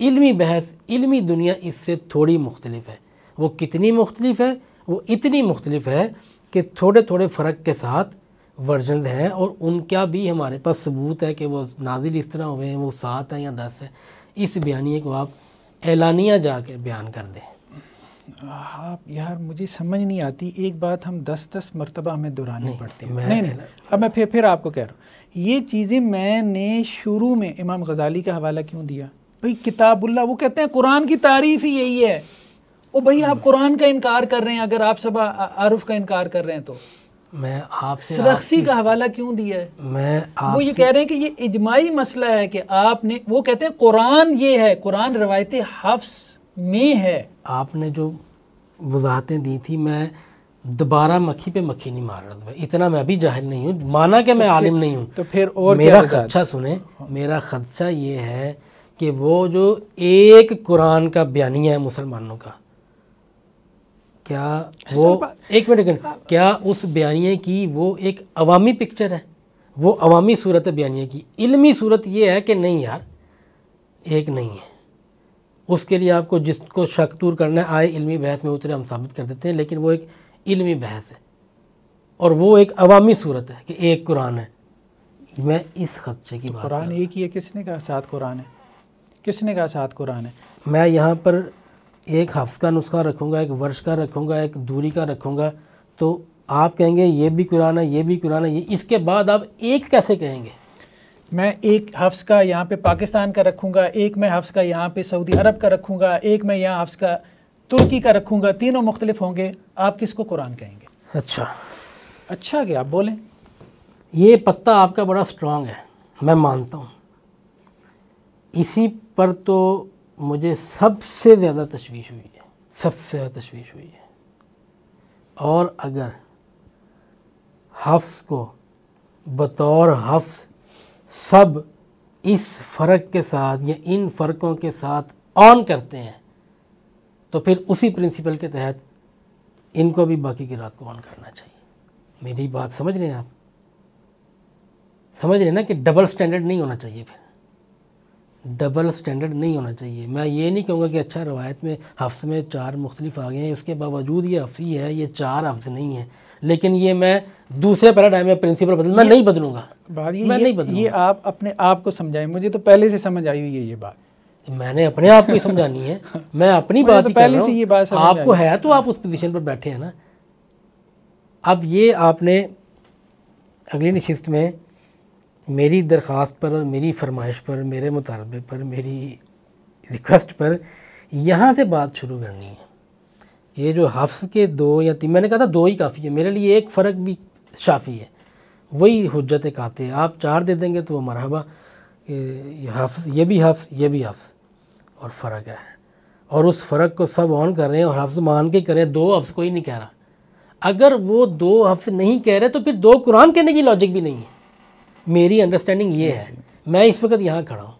इल्मी बहस इल्मी दुनिया इससे थोड़ी मुख्तलिफ है वो कितनी मुख्तलिफ है वो इतनी मुख्तलिफ है कि थोड़े थोड़े फ़र्क के साथ वर्जन हैं और उनका भी हमारे पास सबूत है कि वो नाजिल इस तरह हुए हैं वो सात हैं या दस हैं इस बयानी को आप एलानिया कर बयान कर दें आप यार मुझे समझ नहीं आती एक बात हम दस दस मरतबा हमें दोहराने पड़ती है नहीं नहीं, नहीं अब मैं फिर फिर आपको कह रहा हूँ ये चीज़ें मैंने शुरू में इमाम गज़ाली का हवाला क्यों दिया भाई किताबुल्ला वो कहते हैं कुरान की तारीफ ही यही है ओ भाई आप कुरान का इनकार कर रहे हैं अगर आप सब आरुफ का इनकार कर रहे हैं तो मैं आपसे रखसी का हवाला क्यों दिया है मैं आप वो ये कह रहे हैं कि ये इजमाही मसला है कि आपने वो कहते हैं कुरान ये है कुरान रवायत हफ्स में है आपने जो वजाहतें दी थी मैं दोबारा मक्खी पे मक्खी नहीं मार रहा था इतना मैं भी जाहिल नहीं हूँ माना कि तो मैं आलिम नहीं हूँ तो फिर और मेरा खदशा सुने मेरा खदशा ये है कि वो जो एक कुरान का बयानिया है मुसलमानों का क्या वो एक मिनट क्या उस बयानिए की वो एक अवामी पिक्चर है वो अवामी सूरत है बयानिए की इलमी सूरत ये है कि नहीं यार एक नहीं है उसके लिए आपको जिसको शक दूर करना है आए इल्मी बहस में उतरे हम साबित कर देते हैं लेकिन वो एक इल्मी बहस है और वो एक अवामी सूरत है कि एक कुरान है मैं इस खदशे की तो बात कुरान एक ही है किसने कहा सात कुरान है किसने कहा सात कुरान है मैं यहाँ पर एक हफ्ते का नुस्खा रखूँगा एक वर्ष का रखूँगा एक दूरी का रखूँगा तो आप कहेंगे ये भी कुरान है ये भी कुरान है ये इसके बाद आप एक कैसे कहेंगे मैं एक हफ्स का यहाँ पे पाकिस्तान का रखूँगा एक मैं हफ्स का यहाँ पे सऊदी अरब का रखूँगा एक मैं यहाँ हफ्स का तुर्की का रखूँगा तीनों मुख्तलिफ होंगे आप किसको कुरान कहेंगे अच्छा अच्छा क्या आप बोलें ये पत्ता आपका बड़ा स्ट्रांग है मैं मानता हूँ इसी पर तो मुझे सबसे ज़्यादा तशवीश हुई है सबसे ज़्यादा तशवीश हुई है और अगर हफ्स को बतौर हफ्स सब इस फ़र्क के साथ या इन फ़र्क़ों के साथ ऑन करते हैं तो फिर उसी प्रिंसिपल के तहत इनको भी बाकी की रात को ऑन करना चाहिए मेरी बात समझ रहे हैं आप समझ रहे हैं ना कि डबल स्टैंडर्ड नहीं होना चाहिए फिर डबल स्टैंडर्ड नहीं होना चाहिए मैं ये नहीं कहूँगा कि अच्छा रवायत में हफ्स में चार मुख्तलिफ आ गए हैं उसके बावजूद ये हफ्सी है ये चार हफ्स नहीं है लेकिन ये मैं दूसरे पैराडाइम में प्रिंसिपल बदल मैं नहीं बदलूंगा ये, मैं नहीं बदलू ये आप अपने आप को समझाएं मुझे तो पहले से समझ आई हुई है ये बात मैंने अपने आप को समझानी है <laughs> मैं अपनी बात तो पहले से ये बात आपको है तो आप उस पोजिशन पर बैठे हैं ना अब ये आपने अगली निशिस्त में मेरी दरख्वास्त पर और मेरी फरमाइश पर मेरे मुतालबे पर मेरी रिक्वेस्ट पर यहाँ से बात शुरू करनी है ये जो हफ्स के दो या तीन मैंने कहा था दो ही काफ़ी है मेरे लिए एक फ़र्क भी शाफी है वही हजत काते आप चार दे देंगे तो वह मरहबा ये हफ्स ये भी हफ्स ये भी हफ्स और फ़र्क है और उस फ़र्क को सब ऑन कर रहे हैं और हफ्स मान के करें दो हफ्स कोई नहीं कह रहा अगर वो दो हफ्स नहीं कह रहे तो फिर दो कुरान कहने की लॉजिक भी नहीं है मेरी अंडरस्टैंडिंग ये है मैं इस वक्त यहाँ खड़ा हूँ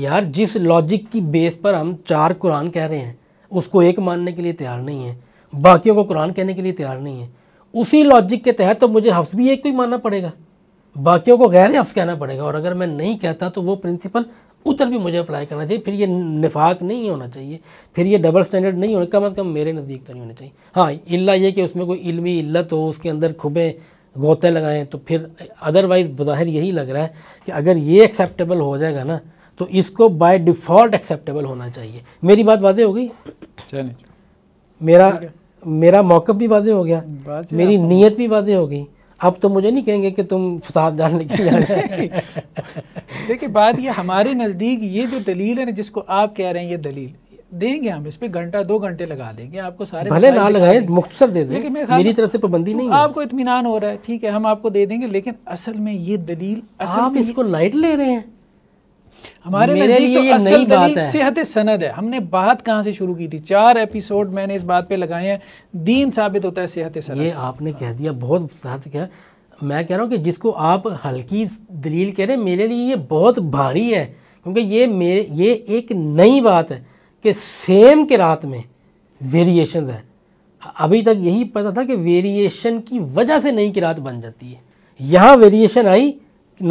यार जिस लॉजिक की बेस पर हम चार कुरान कह रहे हैं उसको एक मानने के लिए तैयार नहीं है बाकियों को कुरान कहने के लिए तैयार नहीं है उसी लॉजिक के तहत तो मुझे हफ्स भी एक को ही मानना पड़ेगा बाकियों को गैर हफ्स कहना पड़ेगा और अगर मैं नहीं कहता तो वो प्रिंसिपल उतर भी मुझे अप्लाई करना चाहिए फिर ये निफाक नहीं होना चाहिए फिर ये डबल स्टैंडर्ड नहीं होना कम अज़ कम मेरे नज़दीक तो नहीं होना चाहिए हाँ इल्ला ये कि उसमें कोई इलमी इल्लत हो उसके अंदर खुबे गोते लगाएं तो फिर अदरवाइज़ बज़ाहिर यही लग रहा है कि अगर ये एक्सेप्टेबल हो जाएगा ना तो इसको बाय डिफ़ॉल्ट एक्सेप्टेबल होना चाहिए मेरी बात वाजे हो गई मेरा मेरा मौक़ भी वाजे हो गया मेरी नीयत भी वाजे हो गई अब तो मुझे नहीं कहेंगे कि तुम फसाद डालने के लिए देखिए बात ये हमारे नज़दीक ये जो दलील है ना जिसको आप कह रहे हैं ये दलील देंगे हम इस पर घंटा दो घंटे लगा देंगे आपको सारे भले ना लगाए मुख्तर दे देंगे मेरी तरफ से पाबंदी नहीं तो आपको इतमान हो रहा है ठीक है हम आपको दे देंगे लेकिन असल में ये दलील आप इसको लाइट ले रहे हैं हमारे नजदीक तो असल बात है सेहत सनद है हमने बात कहाँ से शुरू की थी चार एपिसोड मैंने इस बात पे लगाए हैं दीन साबित होता है सेहत सनद ये आपने कह दिया बहुत साथ क्या मैं कह रहा हूँ कि जिसको आप हल्की दलील कह रहे हैं मेरे लिए ये बहुत भारी है क्योंकि ये मेरे ये एक नई बात है कि सेम के रात में वेरिएशन है अभी तक यही पता था कि वेरिएशन की वजह से नई किरात बन जाती है यहाँ वेरिएशन आई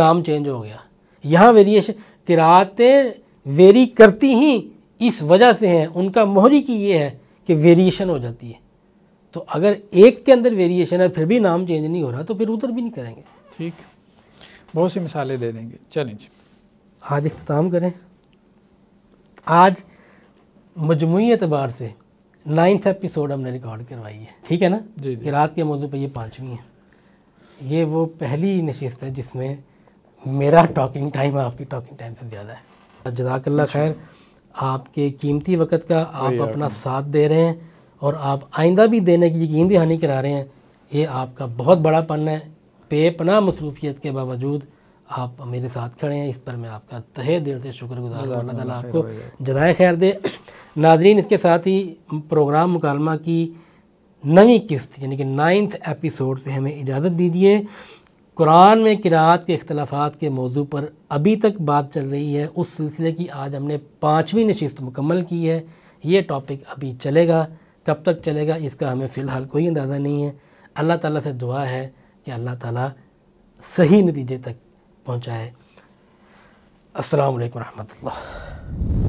नाम चेंज हो गया यहाँ वेरिएशन किरातें वेरी करती ही इस वजह से हैं उनका मोहरी की ये है कि वेरिएशन हो जाती है तो अगर एक के अंदर वेरिएशन है फिर भी नाम चेंज नहीं हो रहा तो फिर उधर भी नहीं करेंगे ठीक बहुत सी मिसालें दे देंगे चलें जी आज इख्ताम करें आज मजमू एतबार से नाइन्थ एपिसोड हमने रिकॉर्ड करवाई है ठीक है ना जी जी। रात के मौजू पर ये पाँचवीं है ये वो पहली नशस्त है जिसमें मेरा टॉकिंग टाइम आपकी टॉकिंग टाइम से ज़्यादा है जजाकल्ला अच्छा। खैर आपके कीमती वक्त का आप अपना साथ दे रहे हैं और आप आइंदा भी देने की यकीन दहानी करा रहे हैं ये आपका बहुत बड़ा पन है बेपना मसरूफियत के बावजूद आप मेरे साथ खड़े हैं इस पर मैं आपका तहे दिल से शुक्रगुजार हूँ अल्लाह ताला आपको जदाय खैर दे नाजरीन इसके साथ ही प्रोग्राम मकालमा की नवी किस्त यानी कि नाइन्थ एपिसोड से हमें इजाज़त दीजिए कुरान में किरात के अख्तलाफात के मौजू पर अभी तक बात चल रही है उस सिलसिले की आज हमने पाँचवीं नशस्त मुकम्मल की है ये टॉपिक अभी चलेगा कब तक चलेगा इसका हमें फ़िलहाल कोई अंदाज़ा नहीं है अल्लाह ताला से दुआ है कि अल्लाह ताला सही नतीजे तक पहुँचाए असल वरहमल